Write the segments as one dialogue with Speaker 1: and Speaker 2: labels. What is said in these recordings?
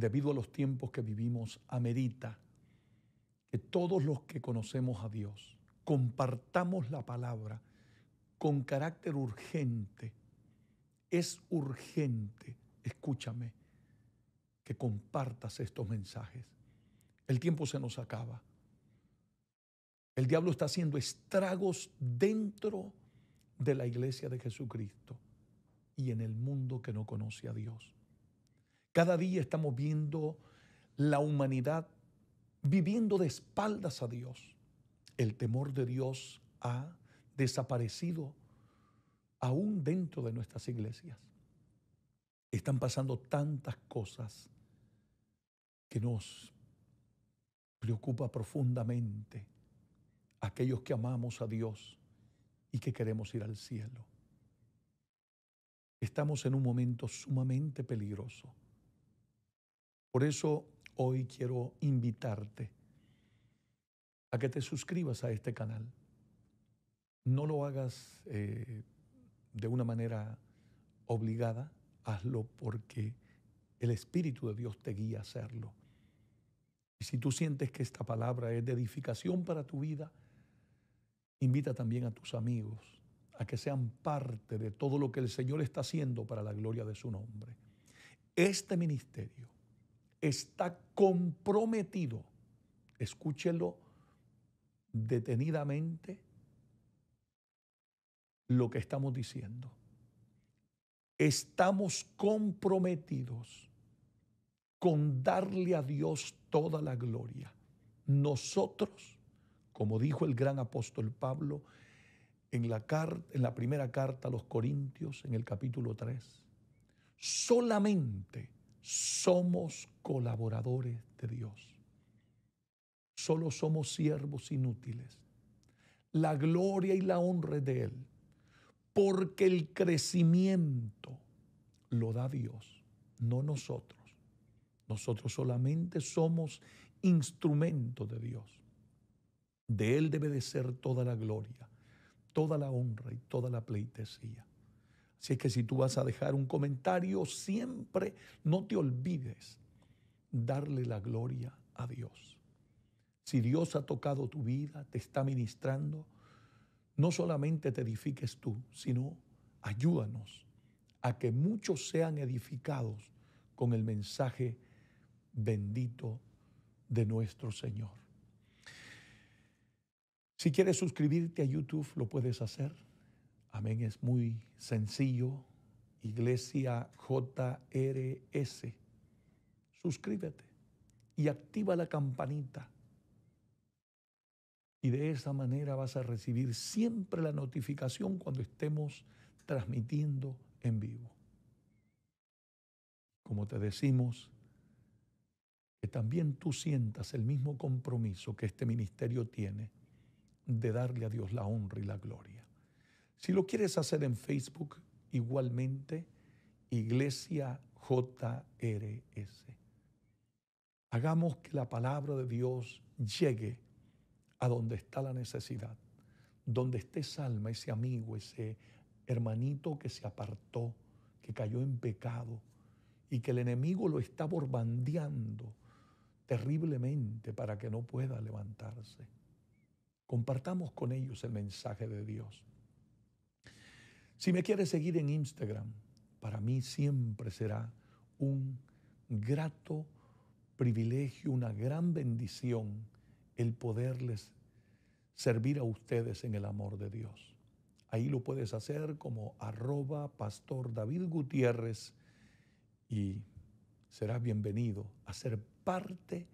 Speaker 1: debido a los tiempos que vivimos, amerita que todos los que conocemos a Dios compartamos la palabra con carácter urgente. Es urgente, escúchame, que compartas estos mensajes. El tiempo se nos acaba. El diablo está haciendo estragos dentro de la iglesia de Jesucristo y en el mundo que no conoce a Dios. Cada día estamos viendo la humanidad viviendo de espaldas a Dios. El temor de Dios ha desaparecido aún dentro de nuestras iglesias. Están pasando tantas cosas que nos preocupa profundamente aquellos que amamos a Dios y que queremos ir al cielo. Estamos en un momento sumamente peligroso. Por eso hoy quiero invitarte a que te suscribas a este canal. No lo hagas eh, de una manera obligada, hazlo porque el Espíritu de Dios te guía a hacerlo. Y si tú sientes que esta palabra es de edificación para tu vida, invita también a tus amigos a que sean parte de todo lo que el Señor está haciendo para la gloria de su nombre. Este ministerio está comprometido, escúchelo detenidamente lo que estamos diciendo. Estamos comprometidos con darle a Dios toda la gloria. Nosotros, como dijo el gran apóstol Pablo en la, en la primera carta a los Corintios, en el capítulo 3, solamente somos colaboradores de Dios. Solo somos siervos inútiles. La gloria y la honra de Él, porque el crecimiento lo da Dios, no nosotros. Nosotros solamente somos instrumentos de Dios. De Él debe de ser toda la gloria, toda la honra y toda la pleitesía. Si es que si tú vas a dejar un comentario, siempre no te olvides darle la gloria a Dios. Si Dios ha tocado tu vida, te está ministrando, no solamente te edifiques tú, sino ayúdanos a que muchos sean edificados con el mensaje bendito de nuestro Señor. Si quieres suscribirte a YouTube, lo puedes hacer. Amén, es muy sencillo. Iglesia JRS. Suscríbete y activa la campanita. Y de esa manera vas a recibir siempre la notificación cuando estemos transmitiendo en vivo. Como te decimos, que también tú sientas el mismo compromiso que este ministerio tiene de darle a Dios la honra y la gloria. Si lo quieres hacer en Facebook, igualmente, Iglesia JRS. Hagamos que la palabra de Dios llegue a donde está la necesidad, donde esté esa alma, ese amigo, ese hermanito que se apartó, que cayó en pecado y que el enemigo lo está borbandeando terriblemente para que no pueda levantarse. Compartamos con ellos el mensaje de Dios. Si me quieres seguir en Instagram, para mí siempre será un grato privilegio, una gran bendición el poderles servir a ustedes en el amor de Dios. Ahí lo puedes hacer como arroba pastor David Gutiérrez y serás bienvenido a ser parte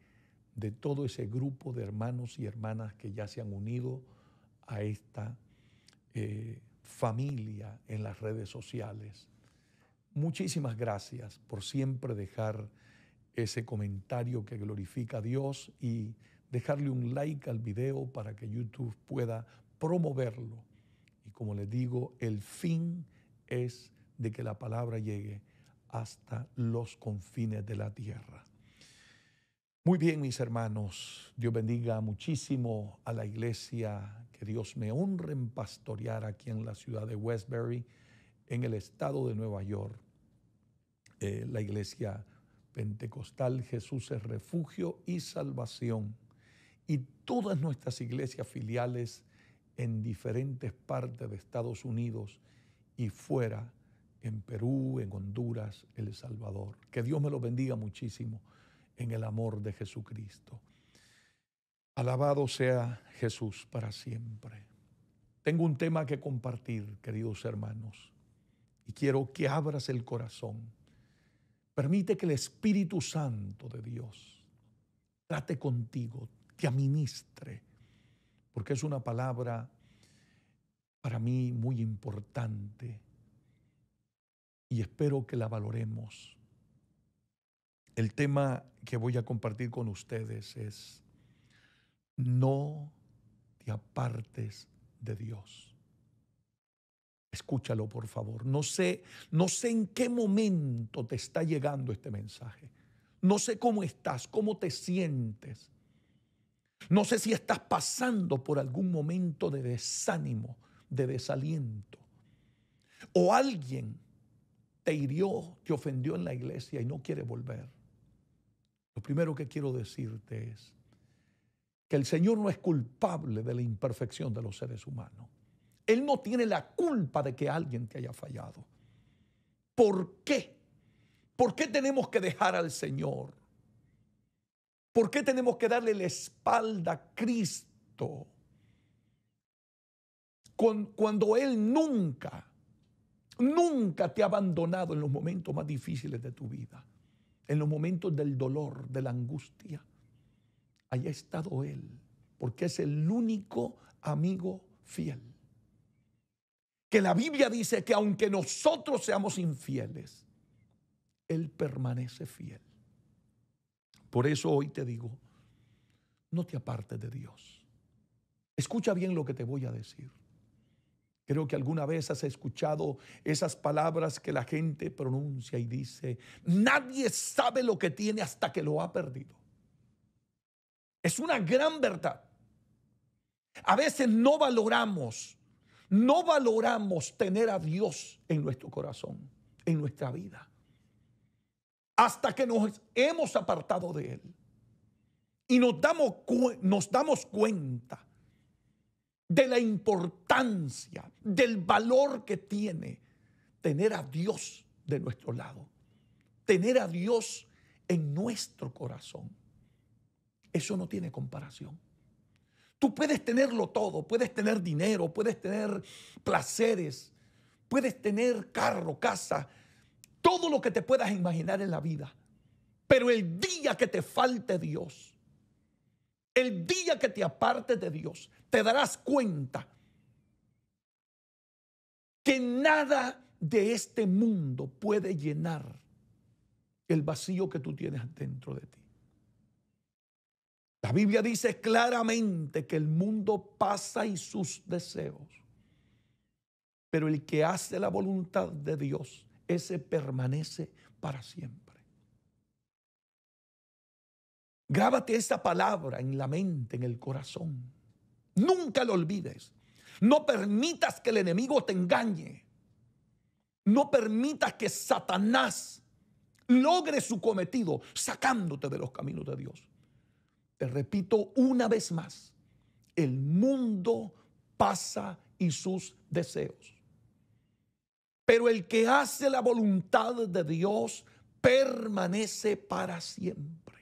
Speaker 1: de todo ese grupo de hermanos y hermanas que ya se han unido a esta eh, familia en las redes sociales. Muchísimas gracias por siempre dejar ese comentario que glorifica a Dios y dejarle un like al video para que YouTube pueda promoverlo. Y como les digo, el fin es de que la palabra llegue hasta los confines de la tierra. Muy bien, mis hermanos, Dios bendiga muchísimo a la iglesia que Dios me honre en pastorear aquí en la ciudad de Westbury, en el estado de Nueva York. Eh, la iglesia pentecostal Jesús es refugio y salvación. Y todas nuestras iglesias filiales en diferentes partes de Estados Unidos y fuera, en Perú, en Honduras, El Salvador. Que Dios me lo bendiga muchísimo en el amor de Jesucristo. Alabado sea Jesús para siempre. Tengo un tema que compartir, queridos hermanos, y quiero que abras el corazón. Permite que el Espíritu Santo de Dios trate contigo, te administre, porque es una palabra para mí muy importante y espero que la valoremos. El tema que voy a compartir con ustedes es no te apartes de Dios. Escúchalo, por favor. No sé, no sé en qué momento te está llegando este mensaje. No sé cómo estás, cómo te sientes. No sé si estás pasando por algún momento de desánimo, de desaliento. O alguien te hirió, te ofendió en la iglesia y no quiere volver. Lo primero que quiero decirte es, que el Señor no es culpable de la imperfección de los seres humanos. Él no tiene la culpa de que alguien te haya fallado. ¿Por qué? ¿Por qué tenemos que dejar al Señor? ¿Por qué tenemos que darle la espalda a Cristo? Cuando Él nunca, nunca te ha abandonado en los momentos más difíciles de tu vida, en los momentos del dolor, de la angustia haya estado Él, porque es el único amigo fiel. Que la Biblia dice que aunque nosotros seamos infieles, Él permanece fiel. Por eso hoy te digo, no te apartes de Dios. Escucha bien lo que te voy a decir. Creo que alguna vez has escuchado esas palabras que la gente pronuncia y dice, nadie sabe lo que tiene hasta que lo ha perdido. Es una gran verdad. A veces no valoramos, no valoramos tener a Dios en nuestro corazón, en nuestra vida, hasta que nos hemos apartado de Él. Y nos damos, nos damos cuenta de la importancia, del valor que tiene tener a Dios de nuestro lado, tener a Dios en nuestro corazón. Eso no tiene comparación. Tú puedes tenerlo todo, puedes tener dinero, puedes tener placeres, puedes tener carro, casa, todo lo que te puedas imaginar en la vida. Pero el día que te falte Dios, el día que te apartes de Dios, te darás cuenta que nada de este mundo puede llenar el vacío que tú tienes dentro de ti. La Biblia dice claramente que el mundo pasa y sus deseos. Pero el que hace la voluntad de Dios, ese permanece para siempre. Grábate esa palabra en la mente, en el corazón. Nunca lo olvides. No permitas que el enemigo te engañe. No permitas que Satanás logre su cometido sacándote de los caminos de Dios. Te repito una vez más, el mundo pasa y sus deseos. Pero el que hace la voluntad de Dios permanece para siempre.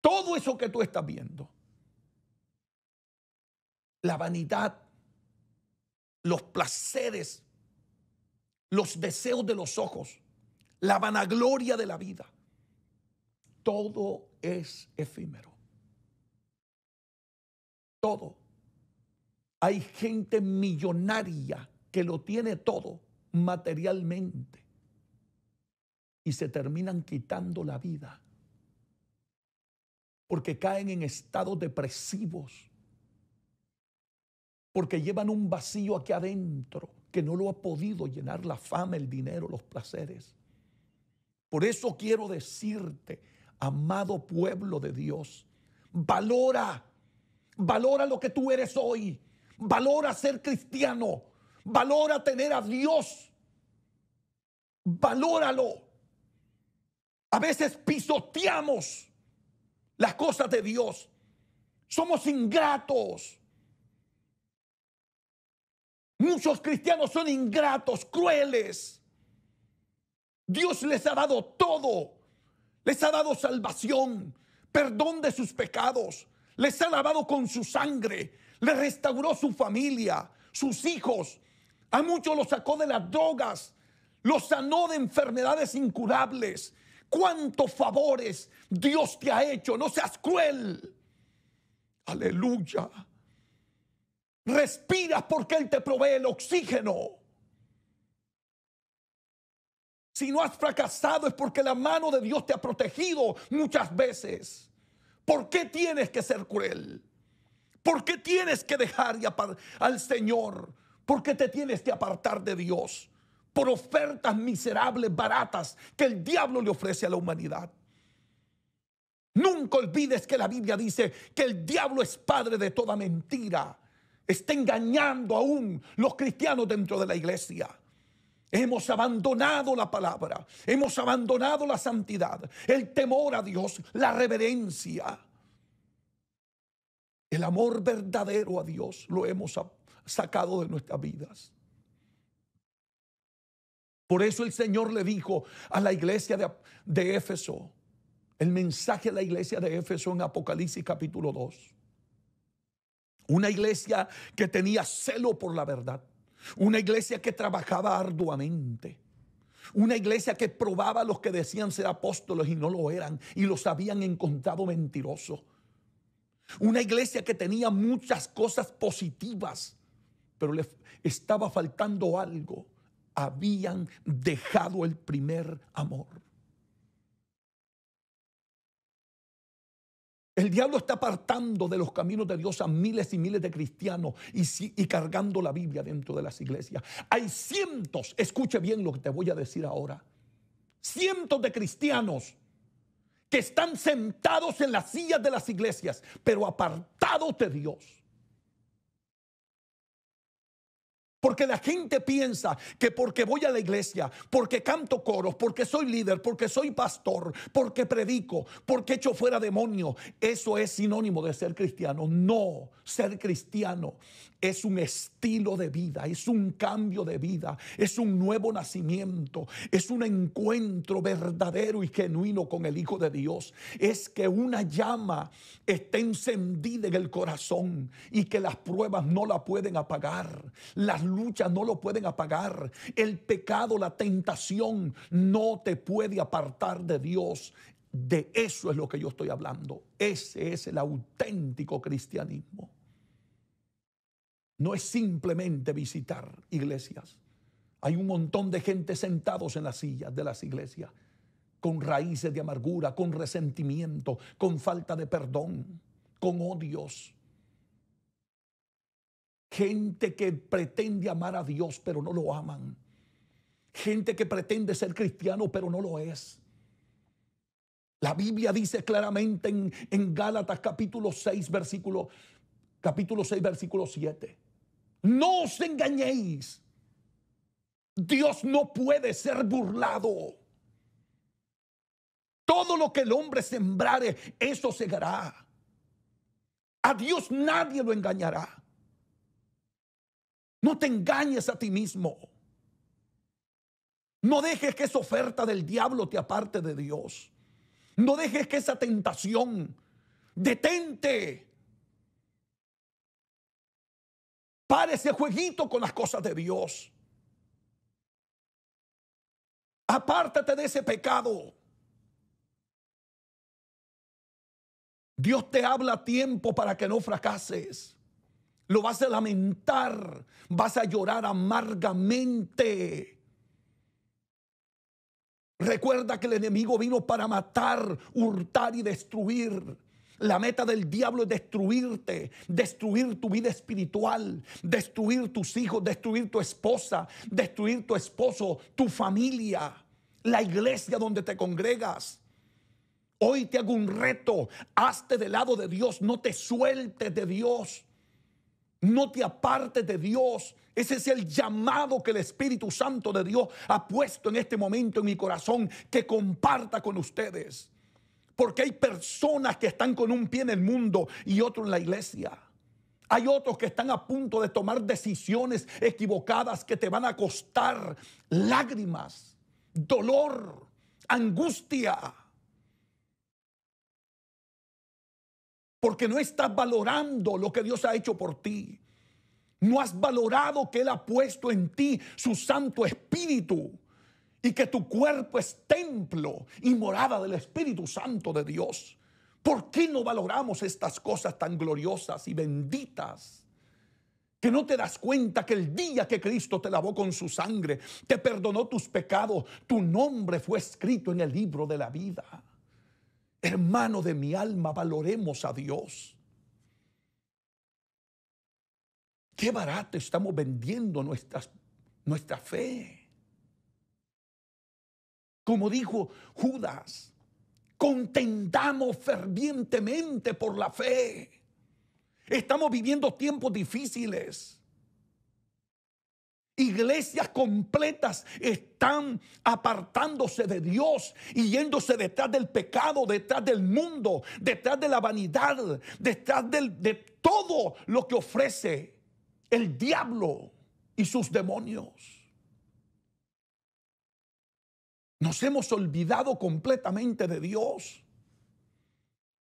Speaker 1: Todo eso que tú estás viendo, la vanidad, los placeres, los deseos de los ojos, la vanagloria de la vida, todo es efímero. Todo. Hay gente millonaria que lo tiene todo materialmente y se terminan quitando la vida porque caen en estados depresivos, porque llevan un vacío aquí adentro que no lo ha podido llenar la fama, el dinero, los placeres. Por eso quiero decirte Amado pueblo de Dios, valora, valora lo que tú eres hoy, valora ser cristiano, valora tener a Dios, valóralo. A veces pisoteamos las cosas de Dios, somos ingratos. Muchos cristianos son ingratos, crueles. Dios les ha dado todo les ha dado salvación, perdón de sus pecados, les ha lavado con su sangre, les restauró su familia, sus hijos. A muchos los sacó de las drogas, los sanó de enfermedades incurables. ¿Cuántos favores Dios te ha hecho? No seas cruel. Aleluya. ¡Respiras porque Él te provee el oxígeno. Si no has fracasado es porque la mano de Dios te ha protegido muchas veces. ¿Por qué tienes que ser cruel? ¿Por qué tienes que dejar al Señor? ¿Por qué te tienes que apartar de Dios? Por ofertas miserables, baratas, que el diablo le ofrece a la humanidad. Nunca olvides que la Biblia dice que el diablo es padre de toda mentira. Está engañando aún los cristianos dentro de la iglesia. Hemos abandonado la palabra, hemos abandonado la santidad, el temor a Dios, la reverencia. El amor verdadero a Dios lo hemos sacado de nuestras vidas. Por eso el Señor le dijo a la iglesia de, Éfeso, el mensaje de la iglesia de Éfeso en Apocalipsis capítulo 2. Una iglesia que tenía celo por la verdad una iglesia que trabajaba arduamente. Una iglesia que probaba a los que decían ser apóstoles y no lo eran y los habían encontrado mentirosos. Una iglesia que tenía muchas cosas positivas, pero le estaba faltando algo. Habían dejado el primer amor. El diablo está apartando de los caminos de Dios a miles y miles de cristianos y, cargando la Biblia dentro de las iglesias. Hay cientos, escuche bien lo que te voy a decir ahora, cientos de cristianos que están sentados en las sillas de las iglesias, pero apartados de Dios. Porque la gente piensa que porque voy a la iglesia, porque canto coros, porque soy líder, porque soy pastor, porque predico, porque echo fuera demonio, eso es sinónimo de ser cristiano. No, ser cristiano es un estilo de vida, es un cambio de vida, es un nuevo nacimiento, es un encuentro verdadero y genuino con el Hijo de Dios. Es que una llama esté encendida en el corazón y que las pruebas no la pueden apagar, las luchas no lo pueden apagar, el pecado, la tentación no te puede apartar de Dios. De eso es lo que yo estoy hablando. Ese es el auténtico cristianismo no es simplemente visitar iglesias. Hay un montón de gente sentados en las sillas de las iglesias, con raíces de amargura, con resentimiento, con falta de perdón, con odios. Gente que pretende amar a Dios pero no lo aman. Gente que pretende ser cristiano pero no lo es. La Biblia dice claramente en, Gálatas capítulo 6, versículo, capítulo 6, versículo 7 no os engañéis. Dios no puede ser burlado. Todo lo que el hombre sembrare, eso segará. A Dios nadie lo engañará. No te engañes a ti mismo. No dejes que esa oferta del diablo te aparte de Dios. No dejes que esa tentación detente Párese ese jueguito con las cosas de Dios. Apártate de ese pecado. Dios te habla a tiempo para que no fracases. Lo vas a lamentar, vas a llorar amargamente. Recuerda que el enemigo vino para matar, hurtar y destruir. La meta del diablo es destruirte, destruir tu vida espiritual, destruir tus hijos, destruir tu esposa, destruir tu esposo, tu familia, la iglesia donde te congregas. Hoy te hago un reto, hazte del lado de Dios, no te sueltes de Dios. No te apartes de Dios. Ese es el llamado que el Espíritu Santo de Dios ha puesto en este momento en mi corazón que comparta con ustedes. Porque hay personas que están con un pie en el mundo y otro en la iglesia. Hay otros que están a punto de tomar decisiones equivocadas que te van a costar lágrimas, dolor, angustia. Porque no estás valorando lo que Dios ha hecho por ti. No has valorado que Él ha puesto en ti su Santo Espíritu y que tu cuerpo es templo y morada del Espíritu Santo de Dios. ¿Por qué no valoramos estas cosas tan gloriosas y benditas? Que no te das cuenta que el día que Cristo te lavó con su sangre, te perdonó tus pecados, tu nombre fue escrito en el libro de la vida. Hermano de mi alma, valoremos a Dios. Qué barato estamos vendiendo nuestra fe. Como dijo Judas, contendamos fervientemente por la fe. Estamos viviendo tiempos difíciles. Iglesias completas están apartándose de Dios y yéndose detrás del pecado, detrás del mundo, detrás de la vanidad, detrás de todo lo que ofrece el diablo y sus demonios. Nos hemos olvidado completamente de Dios.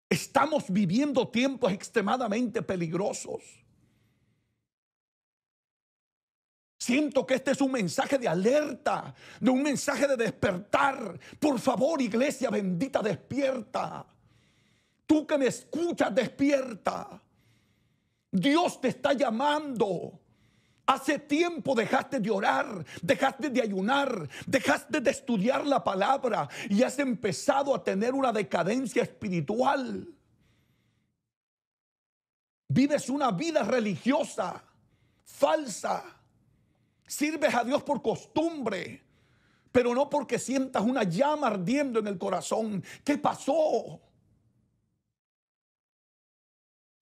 Speaker 1: Estamos viviendo tiempos extremadamente peligrosos. Siento que este es un mensaje de alerta, de un mensaje de despertar. Por favor, iglesia bendita, despierta. Tú que me escuchas, despierta. Dios te está llamando. Hace tiempo dejaste de orar, dejaste de ayunar, dejaste de estudiar la palabra y has empezado a tener una decadencia espiritual. Vives una vida religiosa falsa. Sirves a Dios por costumbre, pero no porque sientas una llama ardiendo en el corazón. ¿Qué pasó?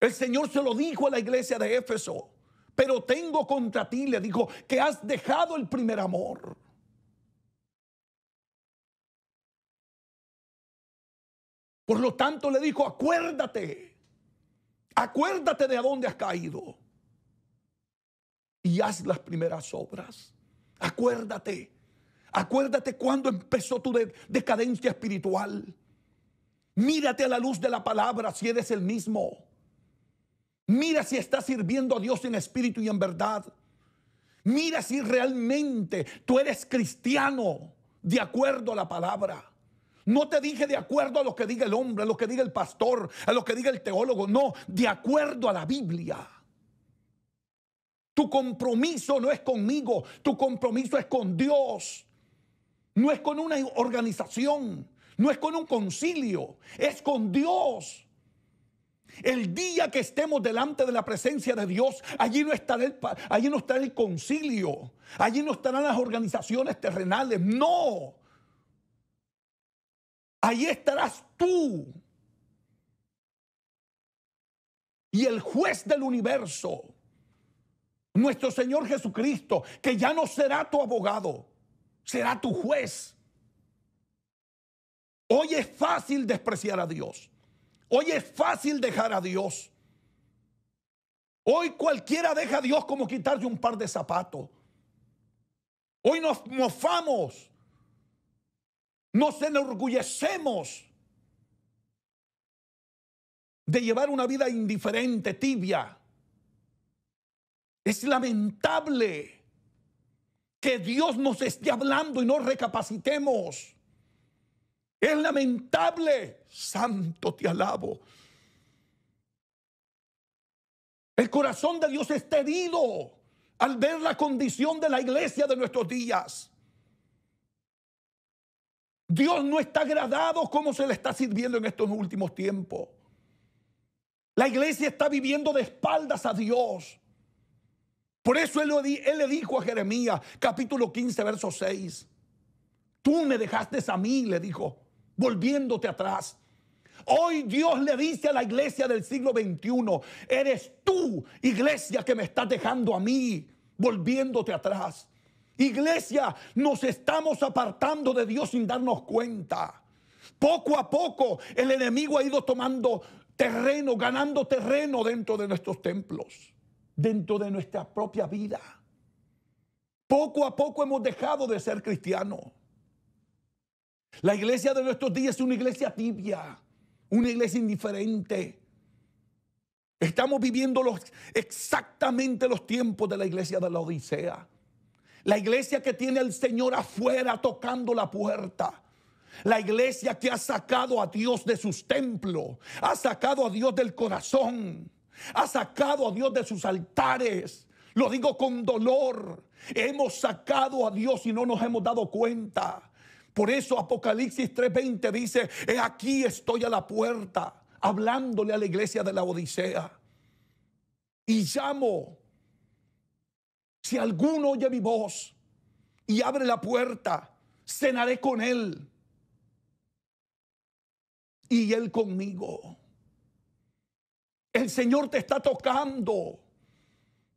Speaker 1: El Señor se lo dijo a la iglesia de Éfeso. Pero tengo contra ti, le dijo, que has dejado el primer amor. Por lo tanto le dijo, acuérdate, acuérdate de a dónde has caído y haz las primeras obras. Acuérdate, acuérdate cuando empezó tu decadencia espiritual. Mírate a la luz de la palabra si eres el mismo. Mira si estás sirviendo a Dios en espíritu y en verdad. Mira si realmente tú eres cristiano de acuerdo a la palabra. No te dije de acuerdo a lo que diga el hombre, a lo que diga el pastor, a lo que diga el teólogo. No, de acuerdo a la Biblia. Tu compromiso no es conmigo, tu compromiso es con Dios. No es con una organización, no es con un concilio, es con Dios. El día que estemos delante de la presencia de Dios, allí no estará el, allí no estará el concilio, allí no estarán las organizaciones terrenales, no. Allí estarás tú. Y el juez del universo, nuestro Señor Jesucristo, que ya no será tu abogado, será tu juez. Hoy es fácil despreciar a Dios. Hoy es fácil dejar a Dios. Hoy cualquiera deja a Dios como quitarle un par de zapatos. Hoy nos mofamos, nos enorgullecemos de llevar una vida indiferente, tibia. Es lamentable que Dios nos esté hablando y no recapacitemos. Es lamentable. Santo te alabo. El corazón de Dios está herido al ver la condición de la iglesia de nuestros días. Dios no está agradado como se le está sirviendo en estos últimos tiempos. La iglesia está viviendo de espaldas a Dios. Por eso él, él, le dijo a Jeremías, capítulo 15, verso 6, tú me dejaste a mí, le dijo, volviéndote atrás. Hoy Dios le dice a la iglesia del siglo XXI, eres tú, iglesia, que me estás dejando a mí, volviéndote atrás. Iglesia, nos estamos apartando de Dios sin darnos cuenta. Poco a poco el enemigo ha ido tomando terreno, ganando terreno dentro de nuestros templos, dentro de nuestra propia vida. Poco a poco hemos dejado de ser cristianos. La iglesia de nuestros días es una iglesia tibia, una iglesia indiferente. Estamos viviendo los, exactamente los tiempos de la iglesia de la Odisea. La iglesia que tiene al Señor afuera tocando la puerta. La iglesia que ha sacado a Dios de sus templos, ha sacado a Dios del corazón, ha sacado a Dios de sus altares. Lo digo con dolor. Hemos sacado a Dios y no nos hemos dado cuenta. Por eso Apocalipsis 3:20 dice, he aquí estoy a la puerta, hablándole a la iglesia de la Odisea. Y llamo, si alguno oye mi voz y abre la puerta, cenaré con él y él conmigo. El Señor te está tocando,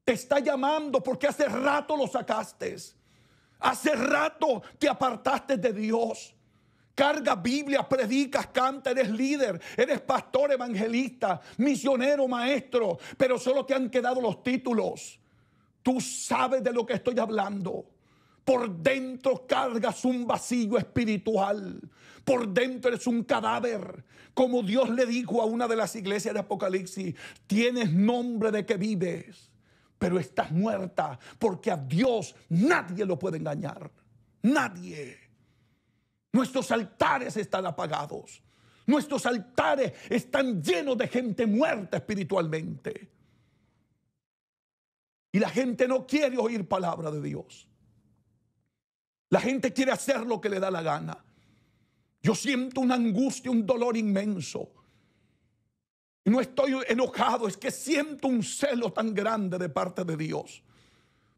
Speaker 1: te está llamando porque hace rato lo sacaste. Hace rato te apartaste de Dios. Cargas Biblia, predicas, canta, eres líder, eres pastor, evangelista, misionero, maestro, pero solo te han quedado los títulos. Tú sabes de lo que estoy hablando. Por dentro cargas un vacío espiritual. Por dentro eres un cadáver. Como Dios le dijo a una de las iglesias de Apocalipsis, tienes nombre de que vives, pero estás muerta porque a Dios nadie lo puede engañar. Nadie. Nuestros altares están apagados. Nuestros altares están llenos de gente muerta espiritualmente. Y la gente no quiere oír palabra de Dios. La gente quiere hacer lo que le da la gana. Yo siento una angustia, un dolor inmenso no estoy enojado, es que siento un celo tan grande de parte de Dios.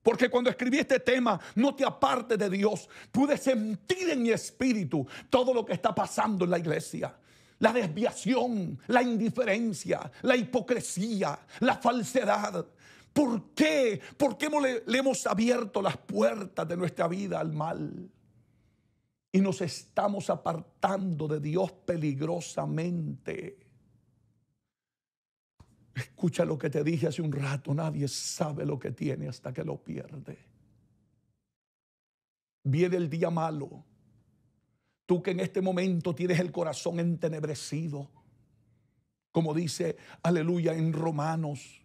Speaker 1: Porque cuando escribí este tema, no te aparte de Dios, pude sentir en mi espíritu todo lo que está pasando en la iglesia. La desviación, la indiferencia, la hipocresía, la falsedad. ¿Por qué? ¿Por qué le hemos abierto las puertas de nuestra vida al mal? Y nos estamos apartando de Dios peligrosamente. Escucha lo que te dije hace un rato, nadie sabe lo que tiene hasta que lo pierde. Viene el día malo. Tú que en este momento tienes el corazón entenebrecido, como dice, aleluya, en Romanos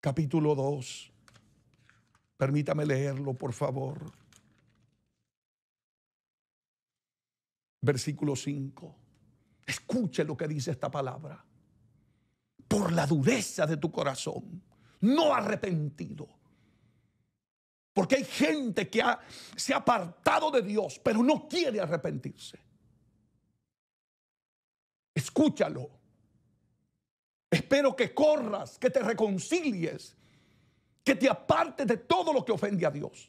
Speaker 1: capítulo 2. Permítame leerlo, por favor. Versículo 5. Escuche lo que dice esta palabra por la dureza de tu corazón, no arrepentido. Porque hay gente que se ha apartado de Dios, pero no quiere arrepentirse. Escúchalo. Espero que corras, que te reconcilies, que te apartes de todo lo que ofende a Dios.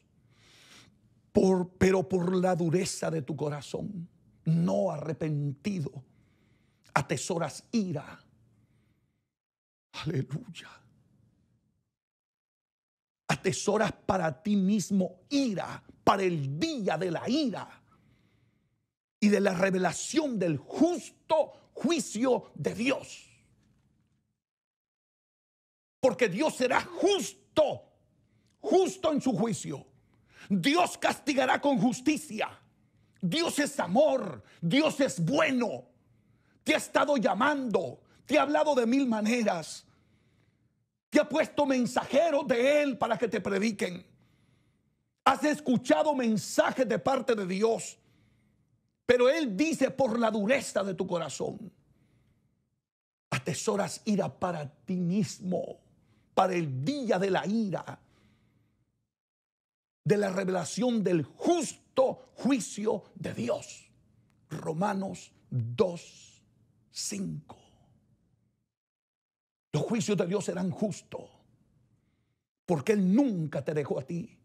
Speaker 1: Por, pero por la dureza de tu corazón, no arrepentido, atesoras ira Aleluya. Atesoras para ti mismo ira, para el día de la ira y de la revelación del justo juicio de Dios. Porque Dios será justo, justo en su juicio. Dios castigará con justicia. Dios es amor, Dios es bueno. Te ha estado llamando, te ha hablado de mil maneras. Te ha puesto mensajeros de Él para que te prediquen. Has escuchado mensajes de parte de Dios. Pero Él dice por la dureza de tu corazón. Atesoras ira para ti mismo, para el día de la ira, de la revelación del justo juicio de Dios. Romanos 2, 5. Los juicios de Dios serán justos. Porque Él nunca te dejó a ti.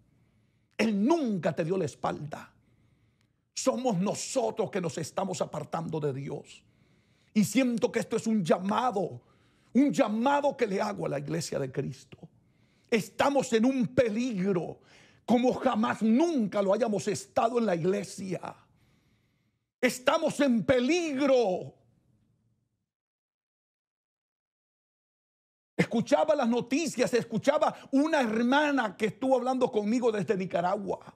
Speaker 1: Él nunca te dio la espalda. Somos nosotros que nos estamos apartando de Dios. Y siento que esto es un llamado, un llamado que le hago a la iglesia de Cristo. Estamos en un peligro como jamás nunca lo hayamos estado en la iglesia. Estamos en peligro escuchaba las noticias, escuchaba una hermana que estuvo hablando conmigo desde Nicaragua,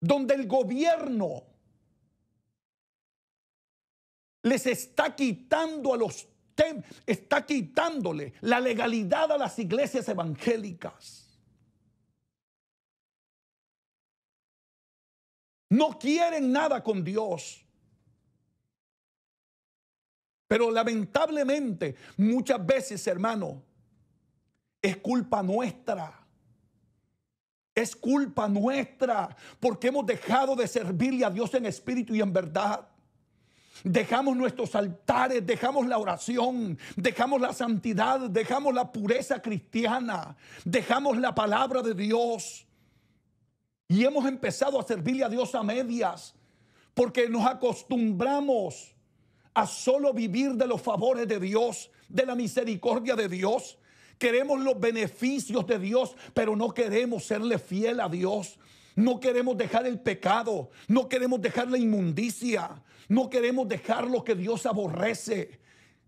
Speaker 1: donde el gobierno les está quitando a los está quitándole la legalidad a las iglesias evangélicas. No quieren nada con Dios. Pero lamentablemente, muchas veces, hermano, es culpa nuestra. Es culpa nuestra porque hemos dejado de servirle a Dios en espíritu y en verdad. Dejamos nuestros altares, dejamos la oración, dejamos la santidad, dejamos la pureza cristiana, dejamos la palabra de Dios. Y hemos empezado a servirle a Dios a medias porque nos acostumbramos a solo vivir de los favores de Dios, de la misericordia de Dios. Queremos los beneficios de Dios, pero no queremos serle fiel a Dios. No queremos dejar el pecado, no queremos dejar la inmundicia, no queremos dejar lo que Dios aborrece.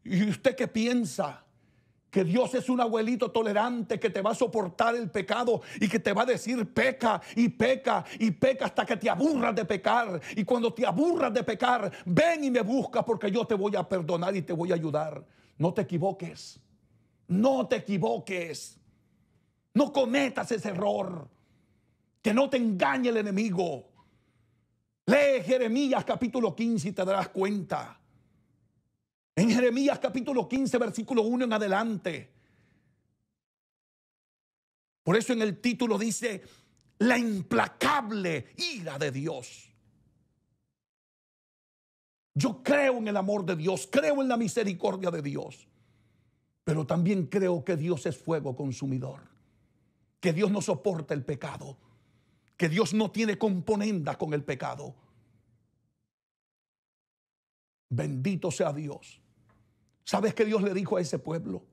Speaker 1: ¿Y usted qué piensa? que Dios es un abuelito tolerante que te va a soportar el pecado y que te va a decir peca y peca y peca hasta que te aburras de pecar. Y cuando te aburras de pecar, ven y me busca porque yo te voy a perdonar y te voy a ayudar. No te equivoques. No te equivoques. No cometas ese error. Que no te engañe el enemigo. Lee Jeremías capítulo 15 y te darás cuenta en Jeremías capítulo 15, versículo 1 en adelante. Por eso en el título dice, la implacable ira de Dios. Yo creo en el amor de Dios, creo en la misericordia de Dios, pero también creo que Dios es fuego consumidor, que Dios no soporta el pecado, que Dios no tiene componenda con el pecado. Bendito sea Dios ¿Sabes qué Dios le dijo a ese pueblo?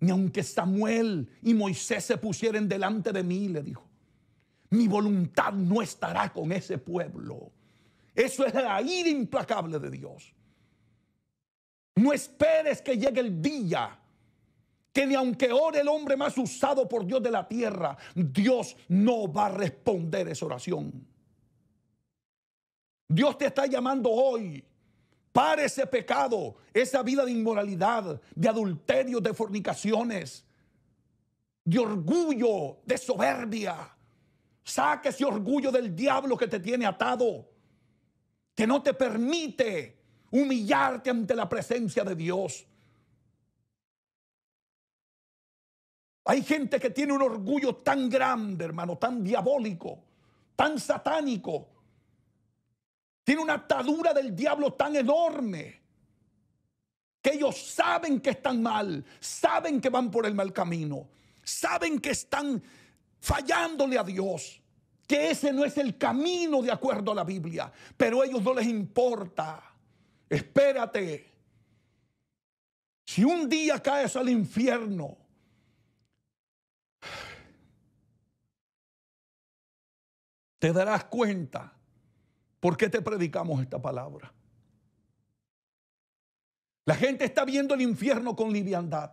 Speaker 1: Ni aunque Samuel y Moisés se pusieran delante de mí, le dijo, mi voluntad no estará con ese pueblo. Eso es la ira implacable de Dios. No esperes que llegue el día que ni aunque ore el hombre más usado por Dios de la tierra, Dios no va a responder esa oración. Dios te está llamando hoy Pare ese pecado, esa vida de inmoralidad, de adulterio, de fornicaciones, de orgullo, de soberbia. Saque ese orgullo del diablo que te tiene atado, que no te permite humillarte ante la presencia de Dios. Hay gente que tiene un orgullo tan grande, hermano, tan diabólico, tan satánico, tiene una atadura del diablo tan enorme que ellos saben que están mal, saben que van por el mal camino, saben que están fallándole a Dios, que ese no es el camino de acuerdo a la Biblia, pero a ellos no les importa. Espérate. Si un día caes al infierno, te darás cuenta ¿Por qué te predicamos esta palabra? La gente está viendo el infierno con liviandad.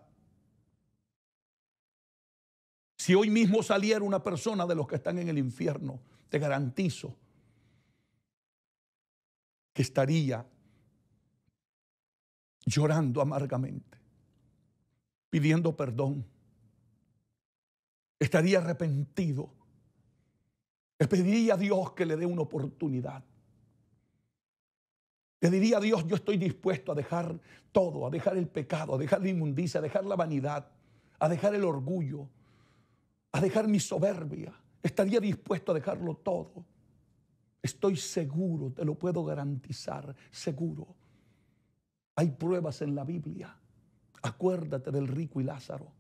Speaker 1: Si hoy mismo saliera una persona de los que están en el infierno, te garantizo que estaría llorando amargamente, pidiendo perdón, estaría arrepentido, le pediría a Dios que le dé una oportunidad. Le diría a Dios, yo estoy dispuesto a dejar todo, a dejar el pecado, a dejar la inmundicia, a dejar la vanidad, a dejar el orgullo, a dejar mi soberbia. Estaría dispuesto a dejarlo todo. Estoy seguro, te lo puedo garantizar, seguro. Hay pruebas en la Biblia. Acuérdate del rico y Lázaro,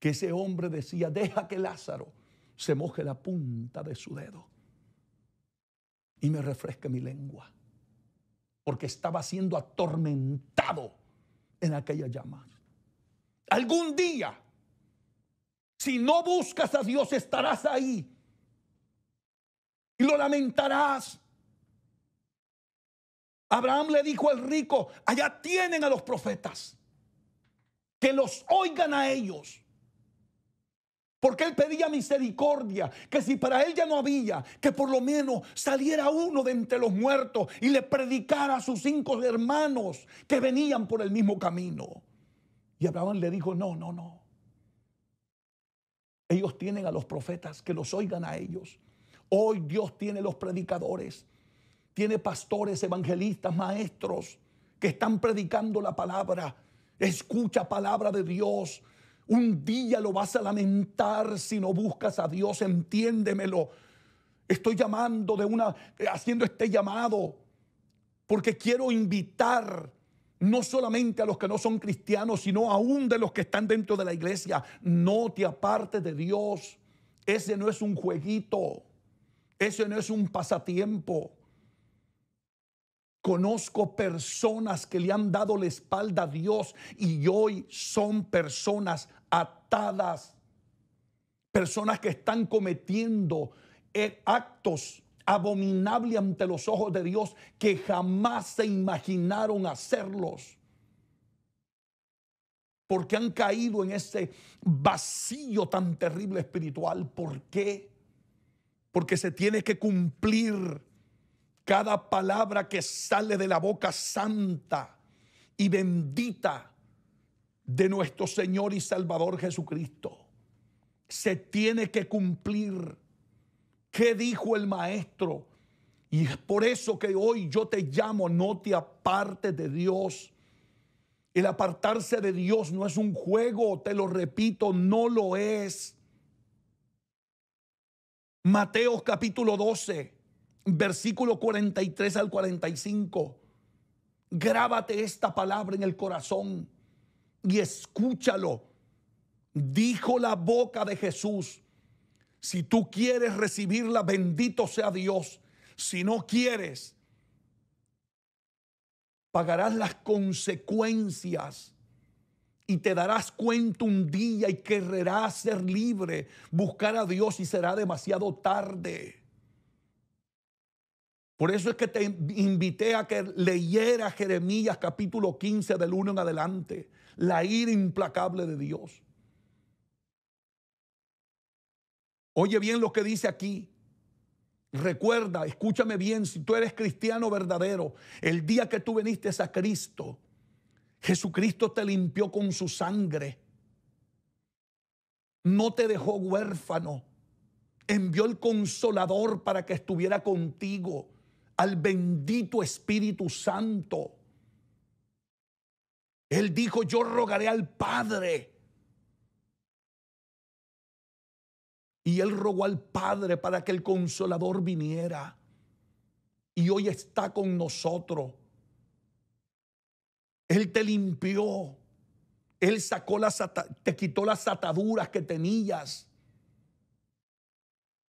Speaker 1: que ese hombre decía, deja que Lázaro se moje la punta de su dedo y me refresque mi lengua porque estaba siendo atormentado en aquella llama Algún día, si no buscas a Dios, estarás ahí y lo lamentarás. Abraham le dijo al rico, allá tienen a los profetas, que los oigan a ellos. Porque él pedía misericordia, que si para él ya no había, que por lo menos saliera uno de entre los muertos y le predicara a sus cinco hermanos que venían por el mismo camino. Y Abraham le dijo, no, no, no. Ellos tienen a los profetas, que los oigan a ellos. Hoy Dios tiene los predicadores, tiene pastores, evangelistas, maestros que están predicando la palabra. Escucha palabra de Dios, un día lo vas a lamentar si no buscas a Dios, entiéndemelo. Estoy llamando de una, eh, haciendo este llamado, porque quiero invitar no solamente a los que no son cristianos, sino aún de los que están dentro de la iglesia. No te apartes de Dios. Ese no es un jueguito. Ese no es un pasatiempo. Conozco personas que le han dado la espalda a Dios y hoy son personas atadas, personas que están cometiendo eh, actos abominables ante los ojos de Dios que jamás se imaginaron hacerlos, porque han caído en ese vacío tan terrible espiritual. ¿Por qué? Porque se tiene que cumplir cada palabra que sale de la boca santa y bendita de nuestro Señor y Salvador Jesucristo. Se tiene que cumplir. ¿Qué dijo el maestro? Y es por eso que hoy yo te llamo, no te apartes de Dios. El apartarse de Dios no es un juego, te lo repito, no lo es. Mateo capítulo 12, versículo 43 al 45. Grábate esta palabra en el corazón y escúchalo. Dijo la boca de Jesús, si tú quieres recibirla, bendito sea Dios. Si no quieres, pagarás las consecuencias y te darás cuenta un día y querrás ser libre, buscar a Dios y será demasiado tarde. Por eso es que te invité a que leyera Jeremías capítulo 15 del 1 en adelante la ira implacable de Dios. Oye bien lo que dice aquí. Recuerda, escúchame bien, si tú eres cristiano verdadero, el día que tú viniste a Cristo, Jesucristo te limpió con su sangre. No te dejó huérfano. Envió el consolador para que estuviera contigo, al bendito Espíritu Santo. Él dijo, yo rogaré al Padre. Y él rogó al Padre para que el consolador viniera. Y hoy está con nosotros. Él te limpió. Él sacó las te quitó las ataduras que tenías.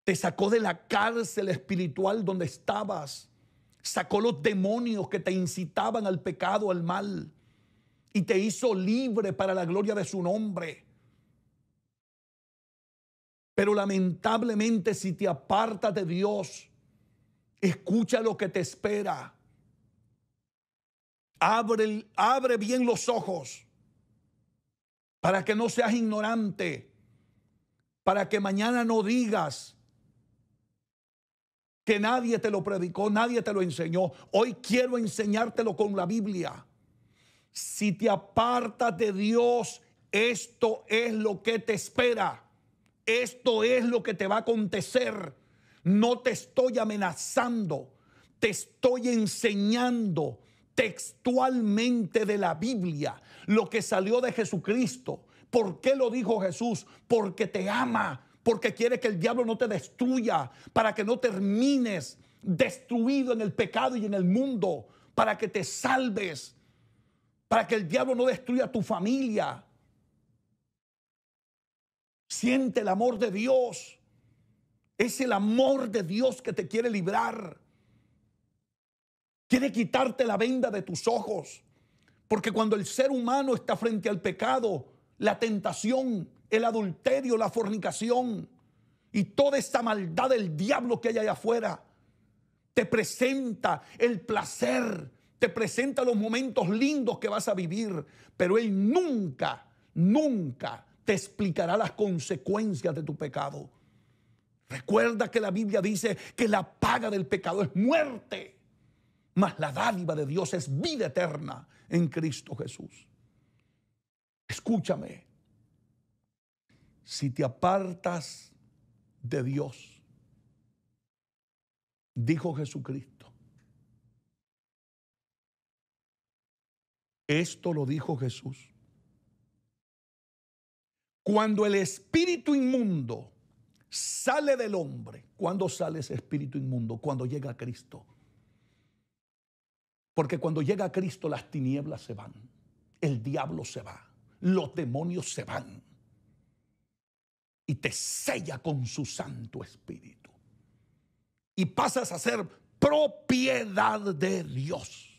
Speaker 1: Te sacó de la cárcel espiritual donde estabas. Sacó los demonios que te incitaban al pecado, al mal y te hizo libre para la gloria de su nombre. Pero lamentablemente si te apartas de Dios, escucha lo que te espera. Abre, abre bien los ojos para que no seas ignorante, para que mañana no digas que nadie te lo predicó, nadie te lo enseñó. Hoy quiero enseñártelo con la Biblia. Si te apartas de Dios, esto es lo que te espera. Esto es lo que te va a acontecer. No te estoy amenazando, te estoy enseñando textualmente de la Biblia lo que salió de Jesucristo. ¿Por qué lo dijo Jesús? Porque te ama, porque quiere que el diablo no te destruya, para que no termines destruido en el pecado y en el mundo, para que te salves para que el diablo no destruya tu familia. Siente el amor de Dios. Es el amor de Dios que te quiere librar. Quiere quitarte la venda de tus ojos. Porque cuando el ser humano está frente al pecado, la tentación, el adulterio, la fornicación y toda esta maldad del diablo que hay allá afuera, te presenta el placer te presenta los momentos lindos que vas a vivir, pero Él nunca, nunca te explicará las consecuencias de tu pecado. Recuerda que la Biblia dice que la paga del pecado es muerte, mas la dádiva de Dios es vida eterna en Cristo Jesús. Escúchame, si te apartas de Dios, dijo Jesucristo, Esto lo dijo Jesús. Cuando el espíritu inmundo sale del hombre, ¿cuándo sale ese espíritu inmundo? Cuando llega a Cristo. Porque cuando llega a Cristo las tinieblas se van, el diablo se va, los demonios se van y te sella con su Santo Espíritu. Y pasas a ser propiedad de Dios.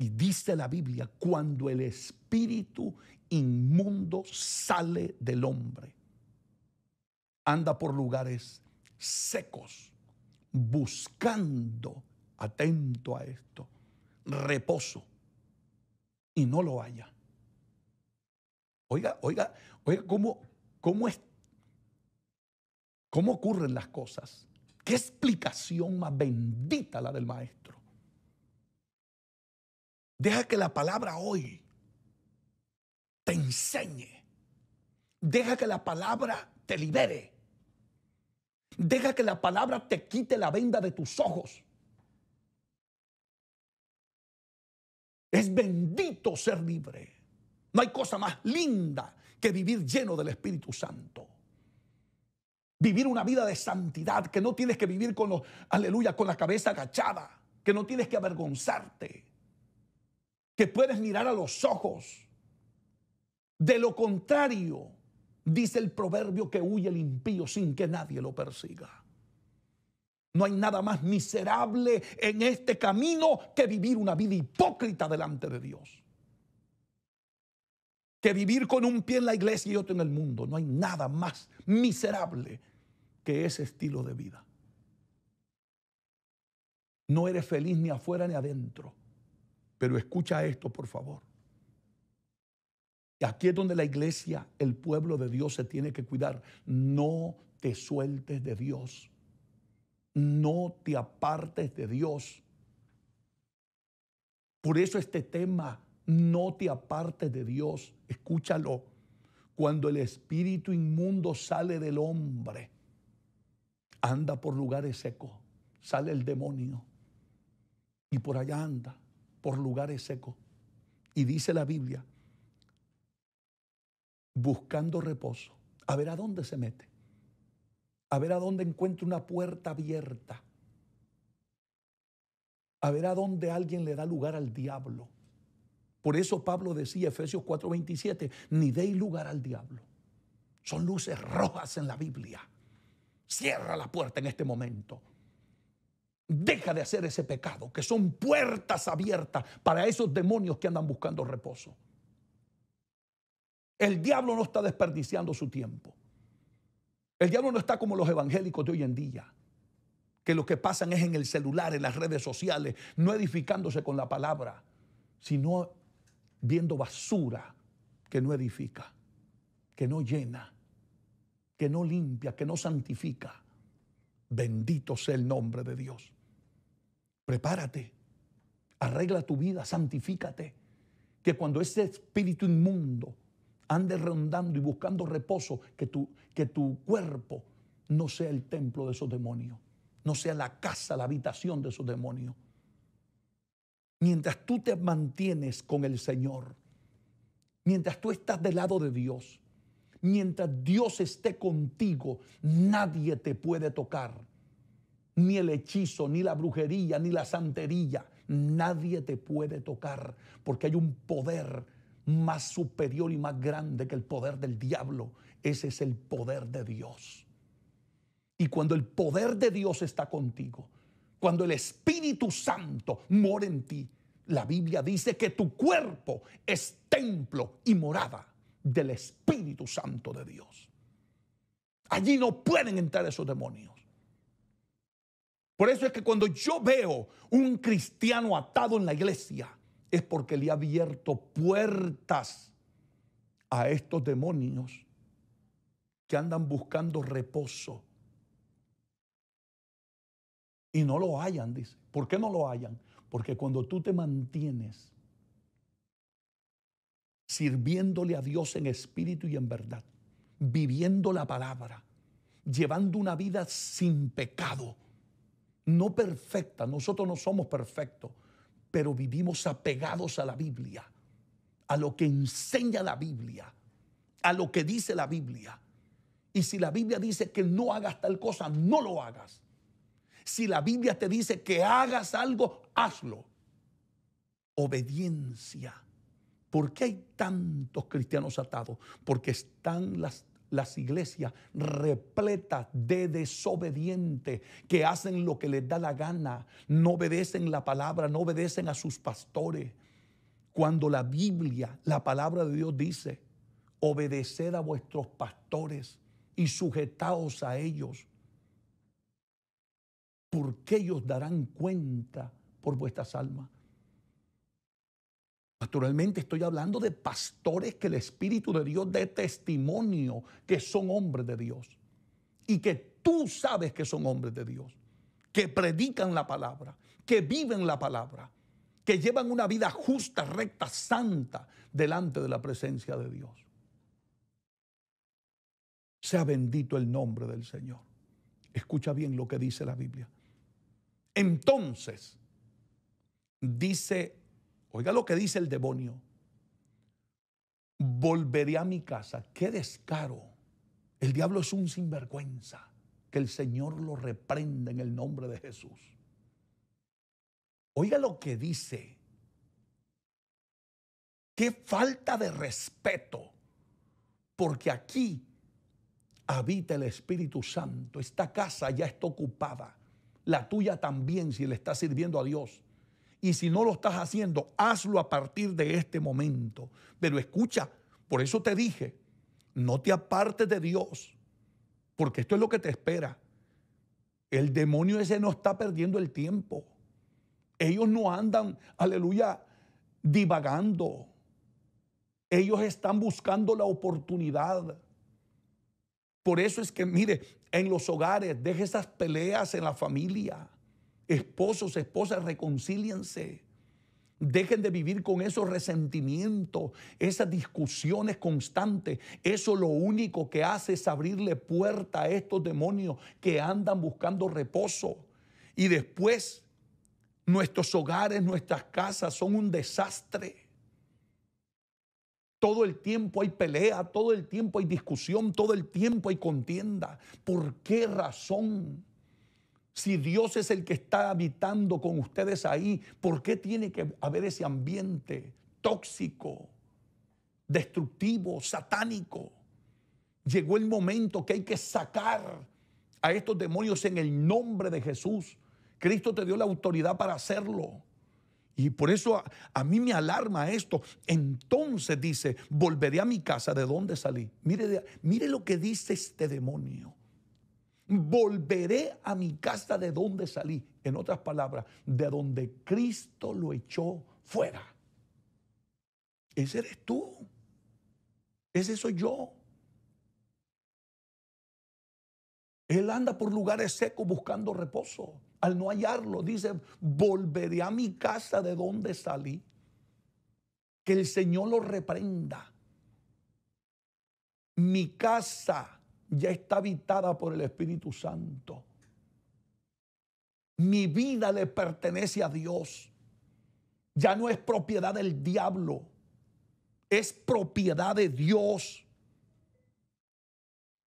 Speaker 1: Y dice la Biblia, cuando el espíritu inmundo sale del hombre, anda por lugares secos, buscando, atento a esto, reposo, y no lo haya. Oiga, oiga, oiga, ¿cómo, cómo, es, cómo ocurren las cosas? ¿Qué explicación más bendita la del maestro? Deja que la palabra hoy te enseñe. Deja que la palabra te libere. Deja que la palabra te quite la venda de tus ojos. Es bendito ser libre. No hay cosa más linda que vivir lleno del Espíritu Santo. Vivir una vida de santidad, que no tienes que vivir con los, aleluya, con la cabeza agachada, que no tienes que avergonzarte que puedes mirar a los ojos. De lo contrario, dice el proverbio que huye el impío sin que nadie lo persiga. No hay nada más miserable en este camino que vivir una vida hipócrita delante de Dios. Que vivir con un pie en la iglesia y otro en el mundo. No hay nada más miserable que ese estilo de vida. No eres feliz ni afuera ni adentro. Pero escucha esto, por favor. Aquí es donde la iglesia, el pueblo de Dios se tiene que cuidar. No te sueltes de Dios. No te apartes de Dios. Por eso este tema, no te apartes de Dios, escúchalo. Cuando el espíritu inmundo sale del hombre, anda por lugares secos, sale el demonio y por allá anda por lugares secos. Y dice la Biblia, buscando reposo, a ver a dónde se mete, a ver a dónde encuentra una puerta abierta, a ver a dónde alguien le da lugar al diablo. Por eso Pablo decía, Efesios 4:27, ni deis lugar al diablo. Son luces rojas en la Biblia. Cierra la puerta en este momento. Deja de hacer ese pecado, que son puertas abiertas para esos demonios que andan buscando reposo. El diablo no está desperdiciando su tiempo. El diablo no está como los evangélicos de hoy en día, que lo que pasan es en el celular, en las redes sociales, no edificándose con la palabra, sino viendo basura que no edifica, que no llena, que no limpia, que no santifica. Bendito sea el nombre de Dios prepárate, arregla tu vida, santifícate, que cuando ese espíritu inmundo ande rondando y buscando reposo, que tu, que tu cuerpo no sea el templo de esos demonios, no sea la casa, la habitación de esos demonios. Mientras tú te mantienes con el Señor, mientras tú estás del lado de Dios, mientras Dios esté contigo, nadie te puede tocar. Ni el hechizo, ni la brujería, ni la santería. Nadie te puede tocar porque hay un poder más superior y más grande que el poder del diablo. Ese es el poder de Dios. Y cuando el poder de Dios está contigo, cuando el Espíritu Santo mora en ti, la Biblia dice que tu cuerpo es templo y morada del Espíritu Santo de Dios. Allí no pueden entrar esos demonios. Por eso es que cuando yo veo un cristiano atado en la iglesia, es porque le ha abierto puertas a estos demonios que andan buscando reposo. Y no lo hallan, dice. ¿Por qué no lo hallan? Porque cuando tú te mantienes sirviéndole a Dios en espíritu y en verdad, viviendo la palabra, llevando una vida sin pecado, no perfecta, nosotros no somos perfectos, pero vivimos apegados a la Biblia, a lo que enseña la Biblia, a lo que dice la Biblia. Y si la Biblia dice que no hagas tal cosa, no lo hagas. Si la Biblia te dice que hagas algo, hazlo. Obediencia. ¿Por qué hay tantos cristianos atados? Porque están las las iglesias repletas de desobedientes que hacen lo que les da la gana, no obedecen la palabra, no obedecen a sus pastores. Cuando la Biblia, la palabra de Dios dice, obedeced a vuestros pastores y sujetaos a ellos, porque ellos darán cuenta por vuestras almas. Naturalmente estoy hablando de pastores que el Espíritu de Dios dé testimonio que son hombres de Dios y que tú sabes que son hombres de Dios, que predican la palabra, que viven la palabra, que llevan una vida justa, recta, santa delante de la presencia de Dios. Sea bendito el nombre del Señor. Escucha bien lo que dice la Biblia. Entonces, dice Oiga lo que dice el demonio. Volveré a mi casa. Qué descaro. El diablo es un sinvergüenza. Que el Señor lo reprenda en el nombre de Jesús. Oiga lo que dice. Qué falta de respeto. Porque aquí habita el Espíritu Santo. Esta casa ya está ocupada. La tuya también si le está sirviendo a Dios. Y si no lo estás haciendo, hazlo a partir de este momento. Pero escucha, por eso te dije, no te apartes de Dios, porque esto es lo que te espera. El demonio ese no está perdiendo el tiempo. Ellos no andan, aleluya, divagando. Ellos están buscando la oportunidad. Por eso es que, mire, en los hogares, deje esas peleas en la familia. Esposos, esposas, reconcíliense. Dejen de vivir con esos resentimientos, esas discusiones constantes. Eso lo único que hace es abrirle puerta a estos demonios que andan buscando reposo. Y después nuestros hogares, nuestras casas son un desastre. Todo el tiempo hay pelea, todo el tiempo hay discusión, todo el tiempo hay contienda. ¿Por qué razón? Si Dios es el que está habitando con ustedes ahí, ¿por qué tiene que haber ese ambiente tóxico, destructivo, satánico? Llegó el momento que hay que sacar a estos demonios en el nombre de Jesús. Cristo te dio la autoridad para hacerlo. Y por eso a, mí me alarma esto. Entonces dice, volveré a mi casa de dónde salí. Mire, mire lo que dice este demonio volveré a mi casa de donde salí. En otras palabras, de donde Cristo lo echó fuera. Ese eres tú. Ese soy yo. Él anda por lugares secos buscando reposo. Al no hallarlo, dice, volveré a mi casa de donde salí. Que el Señor lo reprenda. Mi casa ya está habitada por el Espíritu Santo. Mi vida le pertenece a Dios. Ya no es propiedad del diablo, es propiedad de Dios.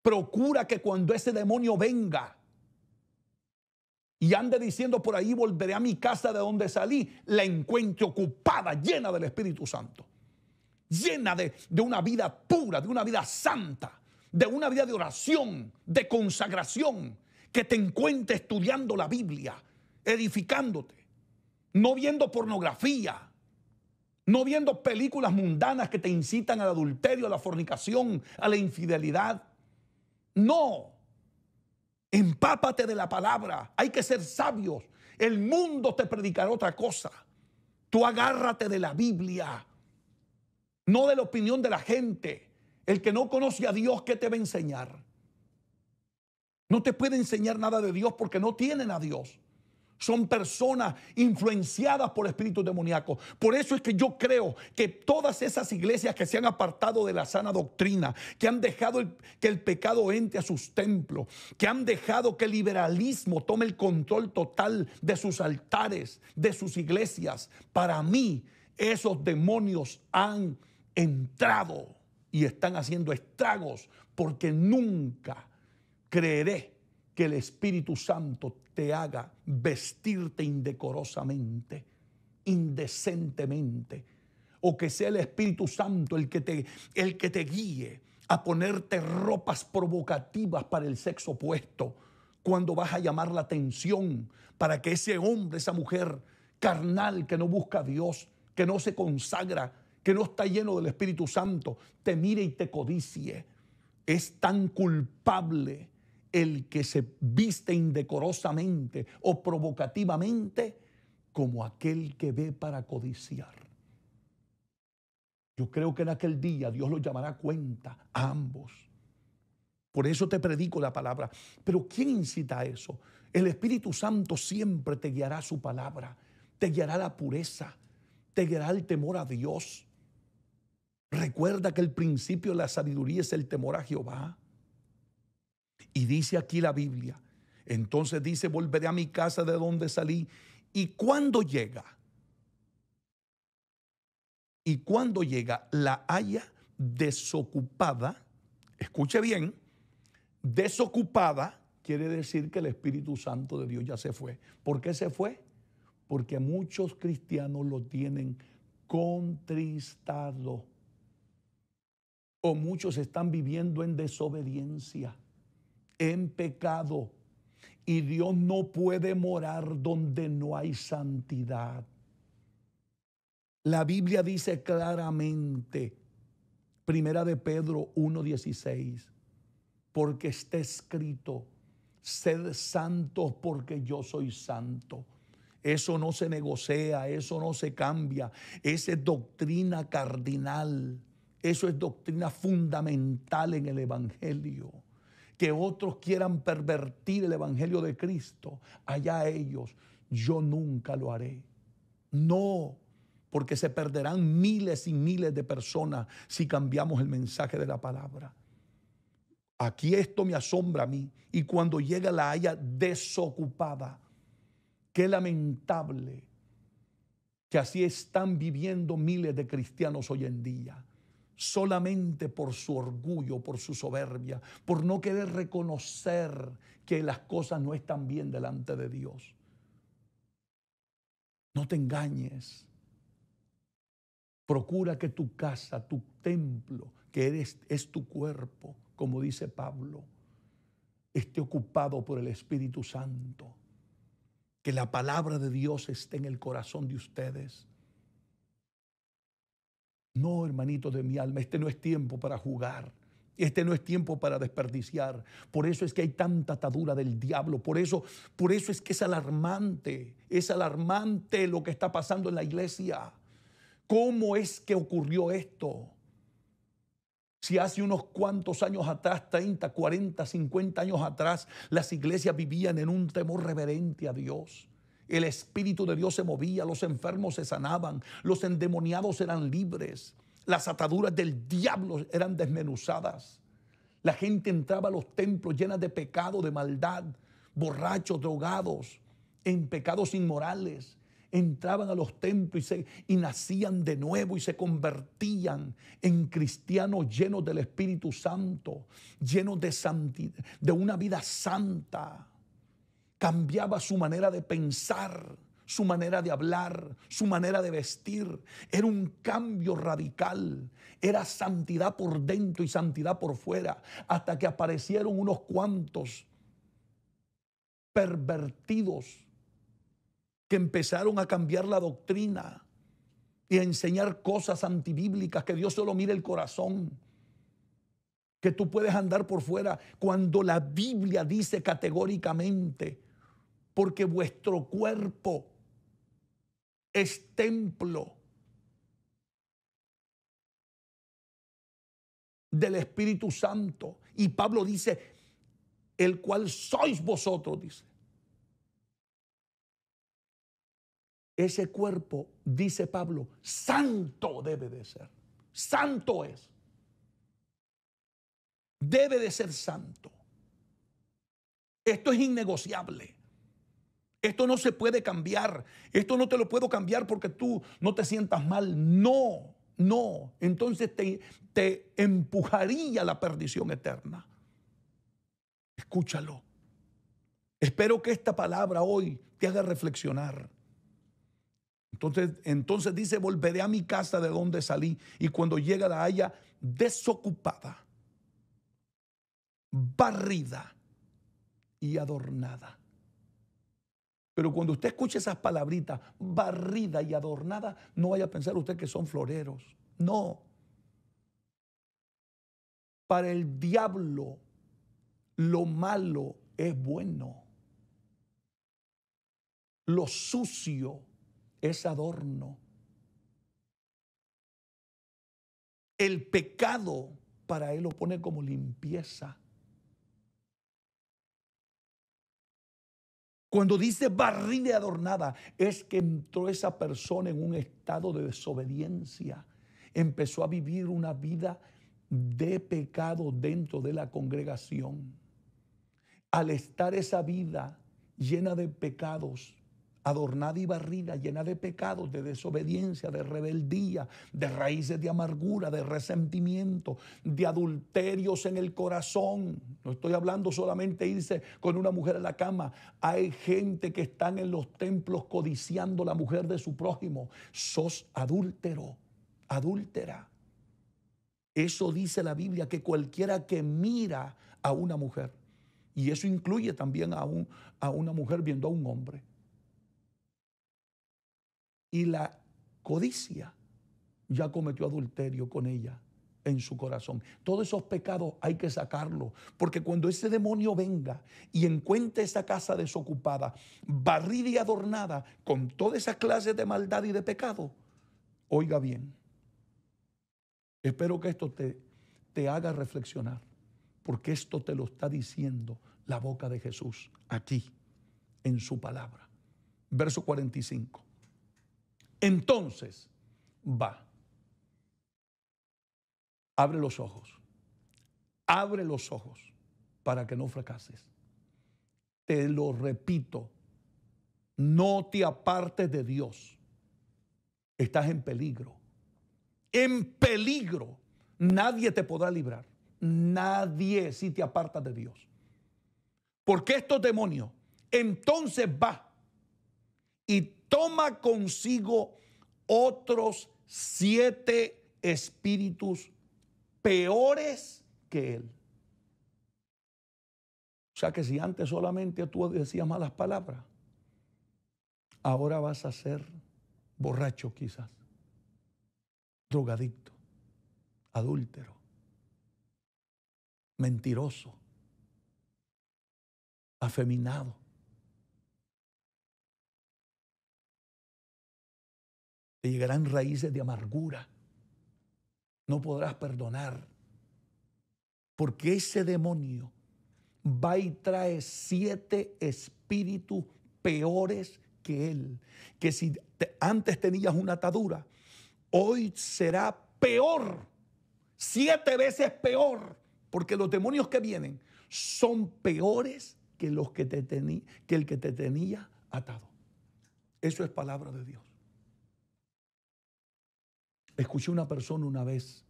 Speaker 1: Procura que cuando ese demonio venga y ande diciendo por ahí volveré a mi casa de donde salí, la encuentre ocupada, llena del Espíritu Santo, llena de, de una vida pura, de una vida santa de una vida de oración, de consagración, que te encuentres estudiando la Biblia, edificándote, no viendo pornografía, no viendo películas mundanas que te incitan al adulterio, a la fornicación, a la infidelidad. No, empápate de la palabra, hay que ser sabios. El mundo te predicará otra cosa. Tú agárrate de la Biblia, no de la opinión de la gente. El que no conoce a Dios, ¿qué te va a enseñar? No te puede enseñar nada de Dios porque no tienen a Dios. Son personas influenciadas por espíritus demoníacos. Por eso es que yo creo que todas esas iglesias que se han apartado de la sana doctrina, que han dejado que el pecado entre a sus templos, que han dejado que el liberalismo tome el control total de sus altares, de sus iglesias, para mí esos demonios han entrado y están haciendo estragos porque nunca creeré que el Espíritu Santo te haga vestirte indecorosamente, indecentemente, o que sea el Espíritu Santo el que te, el que te guíe a ponerte ropas provocativas para el sexo opuesto, cuando vas a llamar la atención para que ese hombre, esa mujer carnal que no busca a Dios, que no se consagra, que no está lleno del Espíritu Santo, te mire y te codicie. Es tan culpable el que se viste indecorosamente o provocativamente como aquel que ve para codiciar. Yo creo que en aquel día Dios lo llamará a cuenta a ambos. Por eso te predico la palabra. Pero ¿quién incita a eso? El Espíritu Santo siempre te guiará su palabra, te guiará la pureza, te guiará el temor a Dios, Recuerda que el principio de la sabiduría es el temor a Jehová. Y dice aquí la Biblia. Entonces dice, volveré a mi casa de donde salí. ¿Y cuando llega? Y cuando llega, la haya desocupada. Escuche bien, desocupada quiere decir que el Espíritu Santo de Dios ya se fue. ¿Por qué se fue? Porque muchos cristianos lo tienen contristado o muchos están viviendo en desobediencia, en pecado. Y Dios no puede morar donde no hay santidad. La Biblia dice claramente, primera de Pedro 1.16, porque está escrito, sed santos porque yo soy santo. Eso no se negocia, eso no se cambia, esa es doctrina cardinal. Eso es doctrina fundamental en el Evangelio. Que otros quieran pervertir el Evangelio de Cristo, allá ellos, yo nunca lo haré. No, porque se perderán miles y miles de personas si cambiamos el mensaje de la palabra. Aquí esto me asombra a mí y cuando llega la haya desocupada. Qué lamentable que así están viviendo miles de cristianos hoy en día solamente por su orgullo, por su soberbia, por no querer reconocer que las cosas no están bien delante de Dios. No te engañes. Procura que tu casa, tu templo, que eres, es tu cuerpo, como dice Pablo, esté ocupado por el Espíritu Santo. Que la palabra de Dios esté en el corazón de ustedes no, hermanitos de mi alma, este no es tiempo para jugar. Este no es tiempo para desperdiciar. Por eso es que hay tanta atadura del diablo. Por eso, por eso es que es alarmante. Es alarmante lo que está pasando en la iglesia. ¿Cómo es que ocurrió esto? Si hace unos cuantos años atrás, 30, 40, 50 años atrás, las iglesias vivían en un temor reverente a Dios. El Espíritu de Dios se movía, los enfermos se sanaban, los endemoniados eran libres, las ataduras del diablo eran desmenuzadas. La gente entraba a los templos llena de pecado, de maldad, borrachos, drogados, en pecados inmorales. Entraban a los templos y, nacían de nuevo y se convertían en cristianos llenos del Espíritu Santo, llenos de, santidad, de una vida santa cambiaba su manera de pensar, su manera de hablar, su manera de vestir. Era un cambio radical. Era santidad por dentro y santidad por fuera, hasta que aparecieron unos cuantos pervertidos que empezaron a cambiar la doctrina y a enseñar cosas antibíblicas, que Dios solo mire el corazón que tú puedes andar por fuera cuando la Biblia dice categóricamente porque vuestro cuerpo es templo del Espíritu Santo. Y Pablo dice, el cual sois vosotros, dice. Ese cuerpo, dice Pablo, santo debe de ser. Santo es. Debe de ser santo. Esto es innegociable. Esto no se puede cambiar. Esto no te lo puedo cambiar porque tú no te sientas mal. No, no. Entonces te, te empujaría la perdición eterna. Escúchalo. Espero que esta palabra hoy te haga reflexionar. Entonces, entonces dice, volveré a mi casa de donde salí y cuando llega la haya desocupada, barrida y adornada. Pero cuando usted escuche esas palabritas barrida y adornada, no vaya a pensar usted que son floreros. No. Para el diablo, lo malo es bueno. Lo sucio es adorno. El pecado para él lo pone como limpieza. Cuando dice barrida adornada, es que entró esa persona en un estado de desobediencia. Empezó a vivir una vida de pecado dentro de la congregación. Al estar esa vida llena de pecados, adornada y barrida, llena de pecados, de desobediencia, de rebeldía, de raíces de amargura, de resentimiento, de adulterios en el corazón. No estoy hablando solamente irse con una mujer a la cama. Hay gente que están en los templos codiciando la mujer de su prójimo. Sos adúltero, adúltera. Eso dice la Biblia, que cualquiera que mira a una mujer, y eso incluye también a una mujer viendo a un hombre, y la codicia ya cometió adulterio con ella en su corazón. Todos esos pecados hay que sacarlos, porque cuando ese demonio venga y encuentre esa casa desocupada, barrida y adornada con todas esas clases de maldad y de pecado, oiga bien, espero que esto te, te haga reflexionar, porque esto te lo está diciendo la boca de Jesús aquí, en su palabra. Verso 45. Entonces, va. Abre los ojos. Abre los ojos para que no fracases. Te lo repito, no te apartes de Dios. Estás en peligro. En peligro. Nadie te podrá librar. Nadie si te apartas de Dios. Porque estos demonios entonces va y toma consigo otros siete espíritus peores que él. O sea que si antes solamente tú decías malas palabras, ahora vas a ser borracho quizás, drogadicto, adúltero, mentiroso, afeminado, Te llegarán raíces de amargura. No podrás perdonar. Porque ese demonio va y trae siete espíritus peores que él. Que si antes tenías una atadura, hoy será peor. Siete veces peor. Porque los demonios que vienen son peores que, los que, te que el que te tenía atado. Eso es palabra de Dios. Escuché una persona una vez,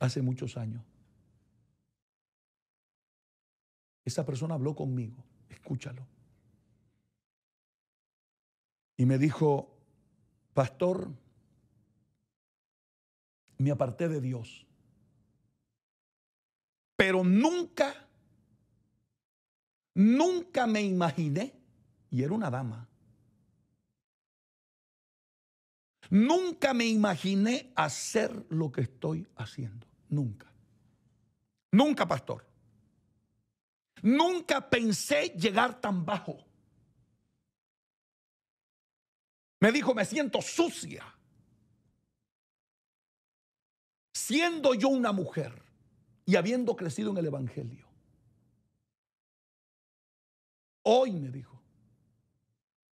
Speaker 1: hace muchos años. Esa persona habló conmigo, escúchalo. Y me dijo, pastor, me aparté de Dios, pero nunca, nunca me imaginé, y era una dama, Nunca me imaginé hacer lo que estoy haciendo. Nunca. Nunca, pastor. Nunca pensé llegar tan bajo. Me dijo, me siento sucia. Siendo yo una mujer y habiendo crecido en el Evangelio. Hoy me dijo,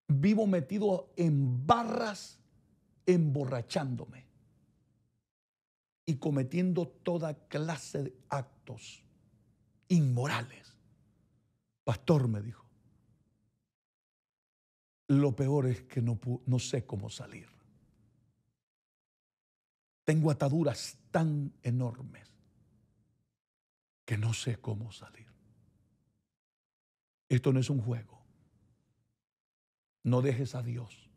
Speaker 1: vivo metido en barras emborrachándome y cometiendo toda clase de actos inmorales. Pastor me dijo, lo peor es que no, no sé cómo salir. Tengo ataduras tan enormes que no sé cómo salir. Esto no es un juego. No dejes a Dios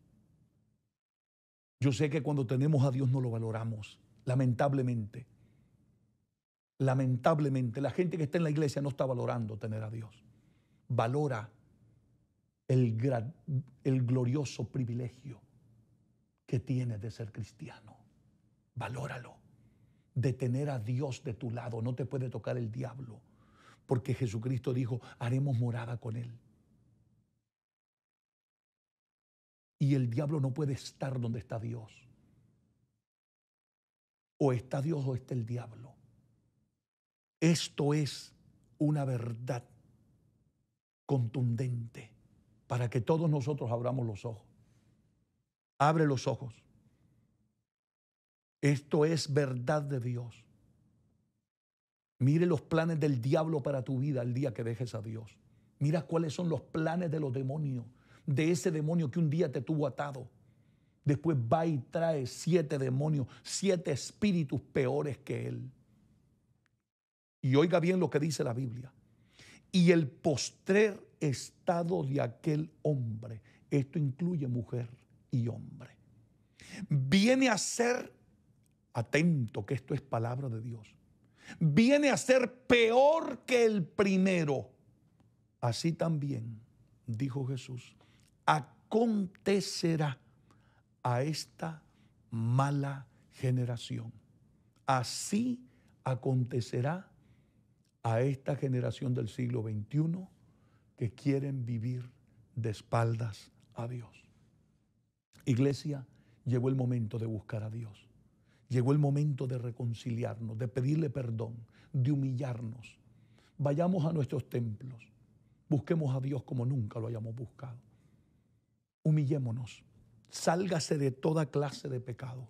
Speaker 1: yo sé que cuando tenemos a Dios no lo valoramos, lamentablemente. Lamentablemente, la gente que está en la iglesia no está valorando tener a Dios. Valora el, el glorioso privilegio que tienes de ser cristiano. Valóralo. De tener a Dios de tu lado. No te puede tocar el diablo. Porque Jesucristo dijo, haremos morada con Él. Y el diablo no puede estar donde está Dios. O está Dios o está el diablo. Esto es una verdad contundente para que todos nosotros abramos los ojos. Abre los ojos. Esto es verdad de Dios. Mire los planes del diablo para tu vida el día que dejes a Dios. Mira cuáles son los planes de los demonios de ese demonio que un día te tuvo atado. Después va y trae siete demonios, siete espíritus peores que él. Y oiga bien lo que dice la Biblia. Y el postrer estado de aquel hombre, esto incluye mujer y hombre, viene a ser, atento que esto es palabra de Dios, viene a ser peor que el primero. Así también, dijo Jesús, acontecerá a esta mala generación. Así acontecerá a esta generación del siglo XXI que quieren vivir de espaldas a Dios. Iglesia, llegó el momento de buscar a Dios. Llegó el momento de reconciliarnos, de pedirle perdón, de humillarnos. Vayamos a nuestros templos. Busquemos a Dios como nunca lo hayamos buscado humillémonos, sálgase de toda clase de pecado,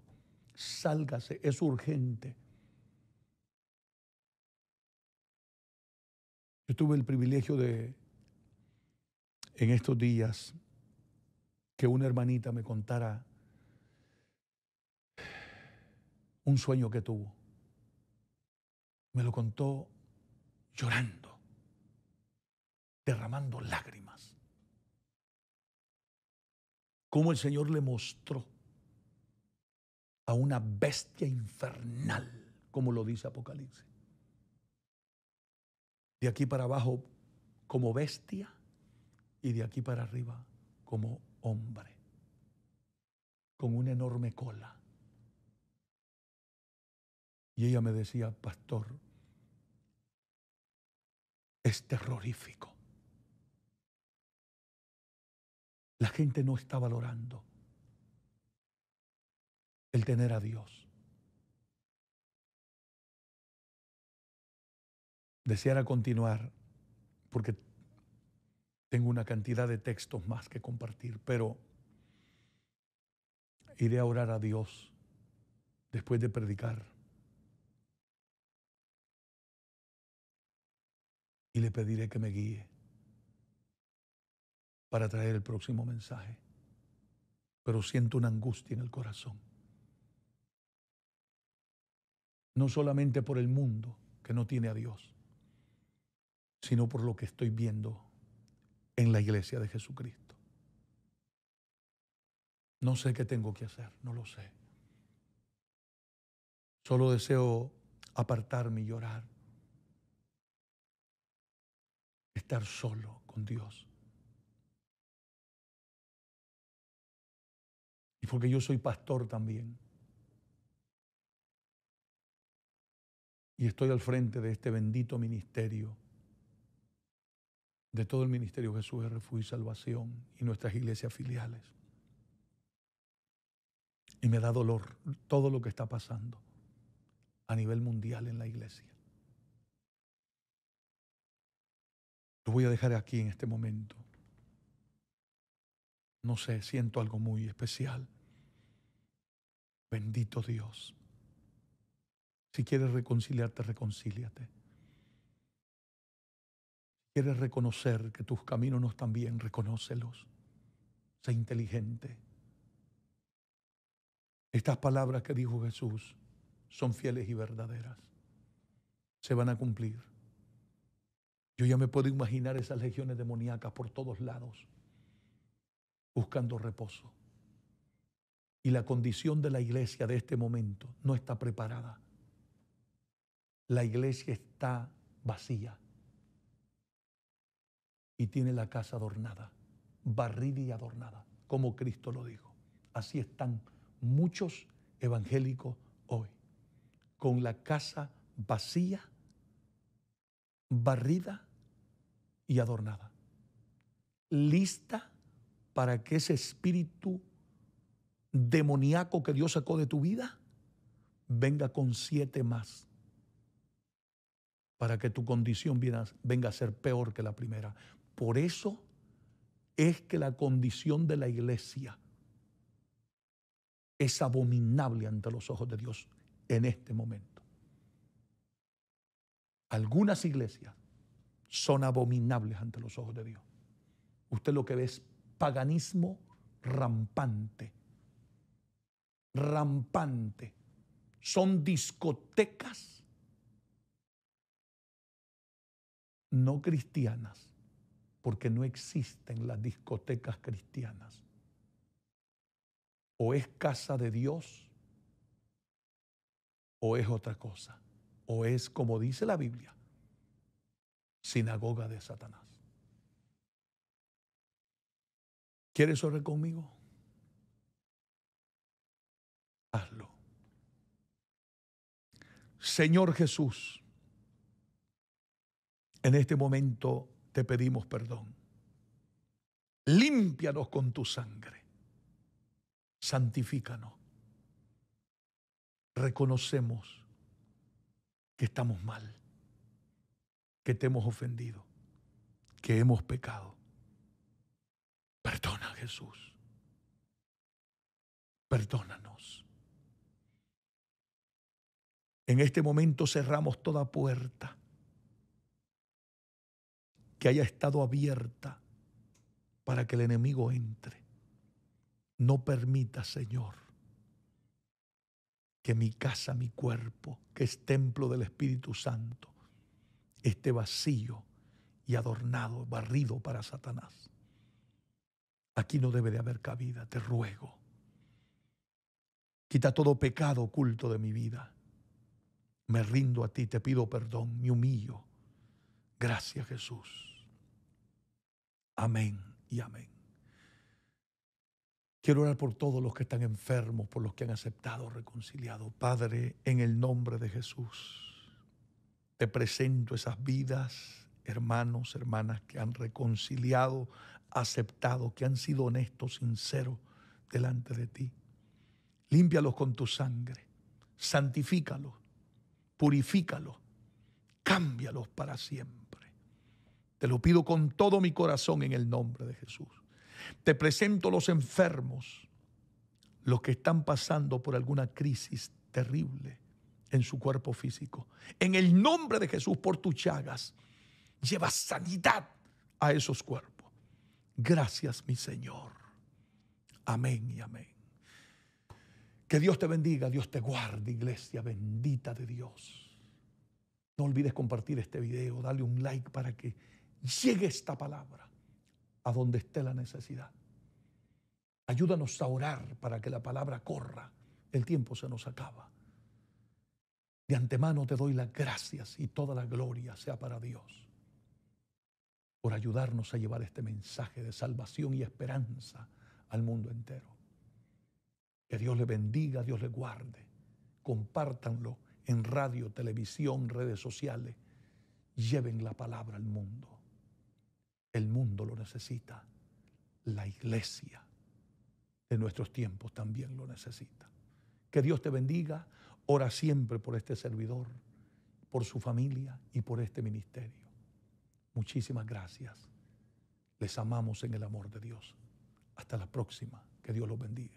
Speaker 1: sálgase, es urgente. Yo tuve el privilegio de, en estos días, que una hermanita me contara un sueño que tuvo. Me lo contó llorando, derramando lágrimas cómo el Señor le mostró a una bestia infernal, como lo dice Apocalipsis. De aquí para abajo como bestia y de aquí para arriba como hombre, con una enorme cola. Y ella me decía, pastor, es terrorífico. La gente no está valorando el tener a Dios. Deseara continuar porque tengo una cantidad de textos más que compartir, pero iré a orar a Dios después de predicar. Y le pediré que me guíe para traer el próximo mensaje. Pero siento una angustia en el corazón. No solamente por el mundo que no tiene a Dios, sino por lo que estoy viendo en la iglesia de Jesucristo. No sé qué tengo que hacer, no lo sé. Solo deseo apartarme y llorar. Estar solo con Dios. y porque yo soy pastor también. Y estoy al frente de este bendito ministerio, de todo el ministerio Jesús de Refugio y Salvación y nuestras iglesias filiales. Y me da dolor todo lo que está pasando a nivel mundial en la iglesia. Lo voy a dejar aquí en este momento. No sé, siento algo muy especial. Bendito Dios. Si quieres reconciliarte, reconcíliate. Si quieres reconocer que tus caminos no están bien, reconócelos. Sé inteligente. Estas palabras que dijo Jesús son fieles y verdaderas. Se van a cumplir. Yo ya me puedo imaginar esas legiones demoníacas por todos lados, buscando reposo. Y la condición de la iglesia de este momento no está preparada. La iglesia está vacía y tiene la casa adornada, barrida y adornada, como Cristo lo dijo. Así están muchos evangélicos hoy, con la casa vacía, barrida y adornada, lista para que ese espíritu demoníaco que Dios sacó de tu vida, venga con siete más para que tu condición venga a ser peor que la primera. Por eso es que la condición de la iglesia es abominable ante los ojos de Dios en este momento. Algunas iglesias son abominables ante los ojos de Dios. Usted lo que ve es paganismo rampante rampante. Son discotecas no cristianas, porque no existen las discotecas cristianas. O es casa de Dios, o es otra cosa, o es, como dice la Biblia, sinagoga de Satanás. ¿Quieres orar conmigo? Señor Jesús, en este momento te pedimos perdón. Límpianos con tu sangre. Santifícanos. Reconocemos que estamos mal, que te hemos ofendido, que hemos pecado. Perdona, Jesús. Perdónanos. En este momento cerramos toda puerta que haya estado abierta para que el enemigo entre. No permita, Señor, que mi casa, mi cuerpo, que es templo del Espíritu Santo, esté vacío y adornado, barrido para Satanás. Aquí no debe de haber cabida, te ruego. Quita todo pecado oculto de mi vida. Me rindo a ti, te pido perdón, me humillo. Gracias Jesús. Amén y amén. Quiero orar por todos los que están enfermos, por los que han aceptado, reconciliado. Padre, en el nombre de Jesús, te presento esas vidas, hermanos, hermanas que han reconciliado, aceptado, que han sido honestos, sinceros delante de ti. Límpialos con tu sangre, santifícalos purifícalos, cámbialos para siempre. Te lo pido con todo mi corazón en el nombre de Jesús. Te presento los enfermos, los que están pasando por alguna crisis terrible en su cuerpo físico. En el nombre de Jesús, por tus chagas, lleva sanidad a esos cuerpos. Gracias, mi Señor. Amén y amén. Que Dios te bendiga, Dios te guarde, iglesia bendita de Dios. No olvides compartir este video, dale un like para que llegue esta palabra a donde esté la necesidad. Ayúdanos a orar para que la palabra corra. El tiempo se nos acaba. De antemano te doy las gracias y toda la gloria sea para Dios por ayudarnos a llevar este mensaje de salvación y esperanza al mundo entero. Que Dios les bendiga, Dios les guarde. Compártanlo en radio, televisión, redes sociales. Lleven la palabra al mundo. El mundo lo necesita. La iglesia de nuestros tiempos también lo necesita. Que Dios te bendiga. Ora siempre por este servidor, por su familia y por este ministerio. Muchísimas gracias. Les amamos en el amor de Dios. Hasta la próxima. Que Dios los bendiga.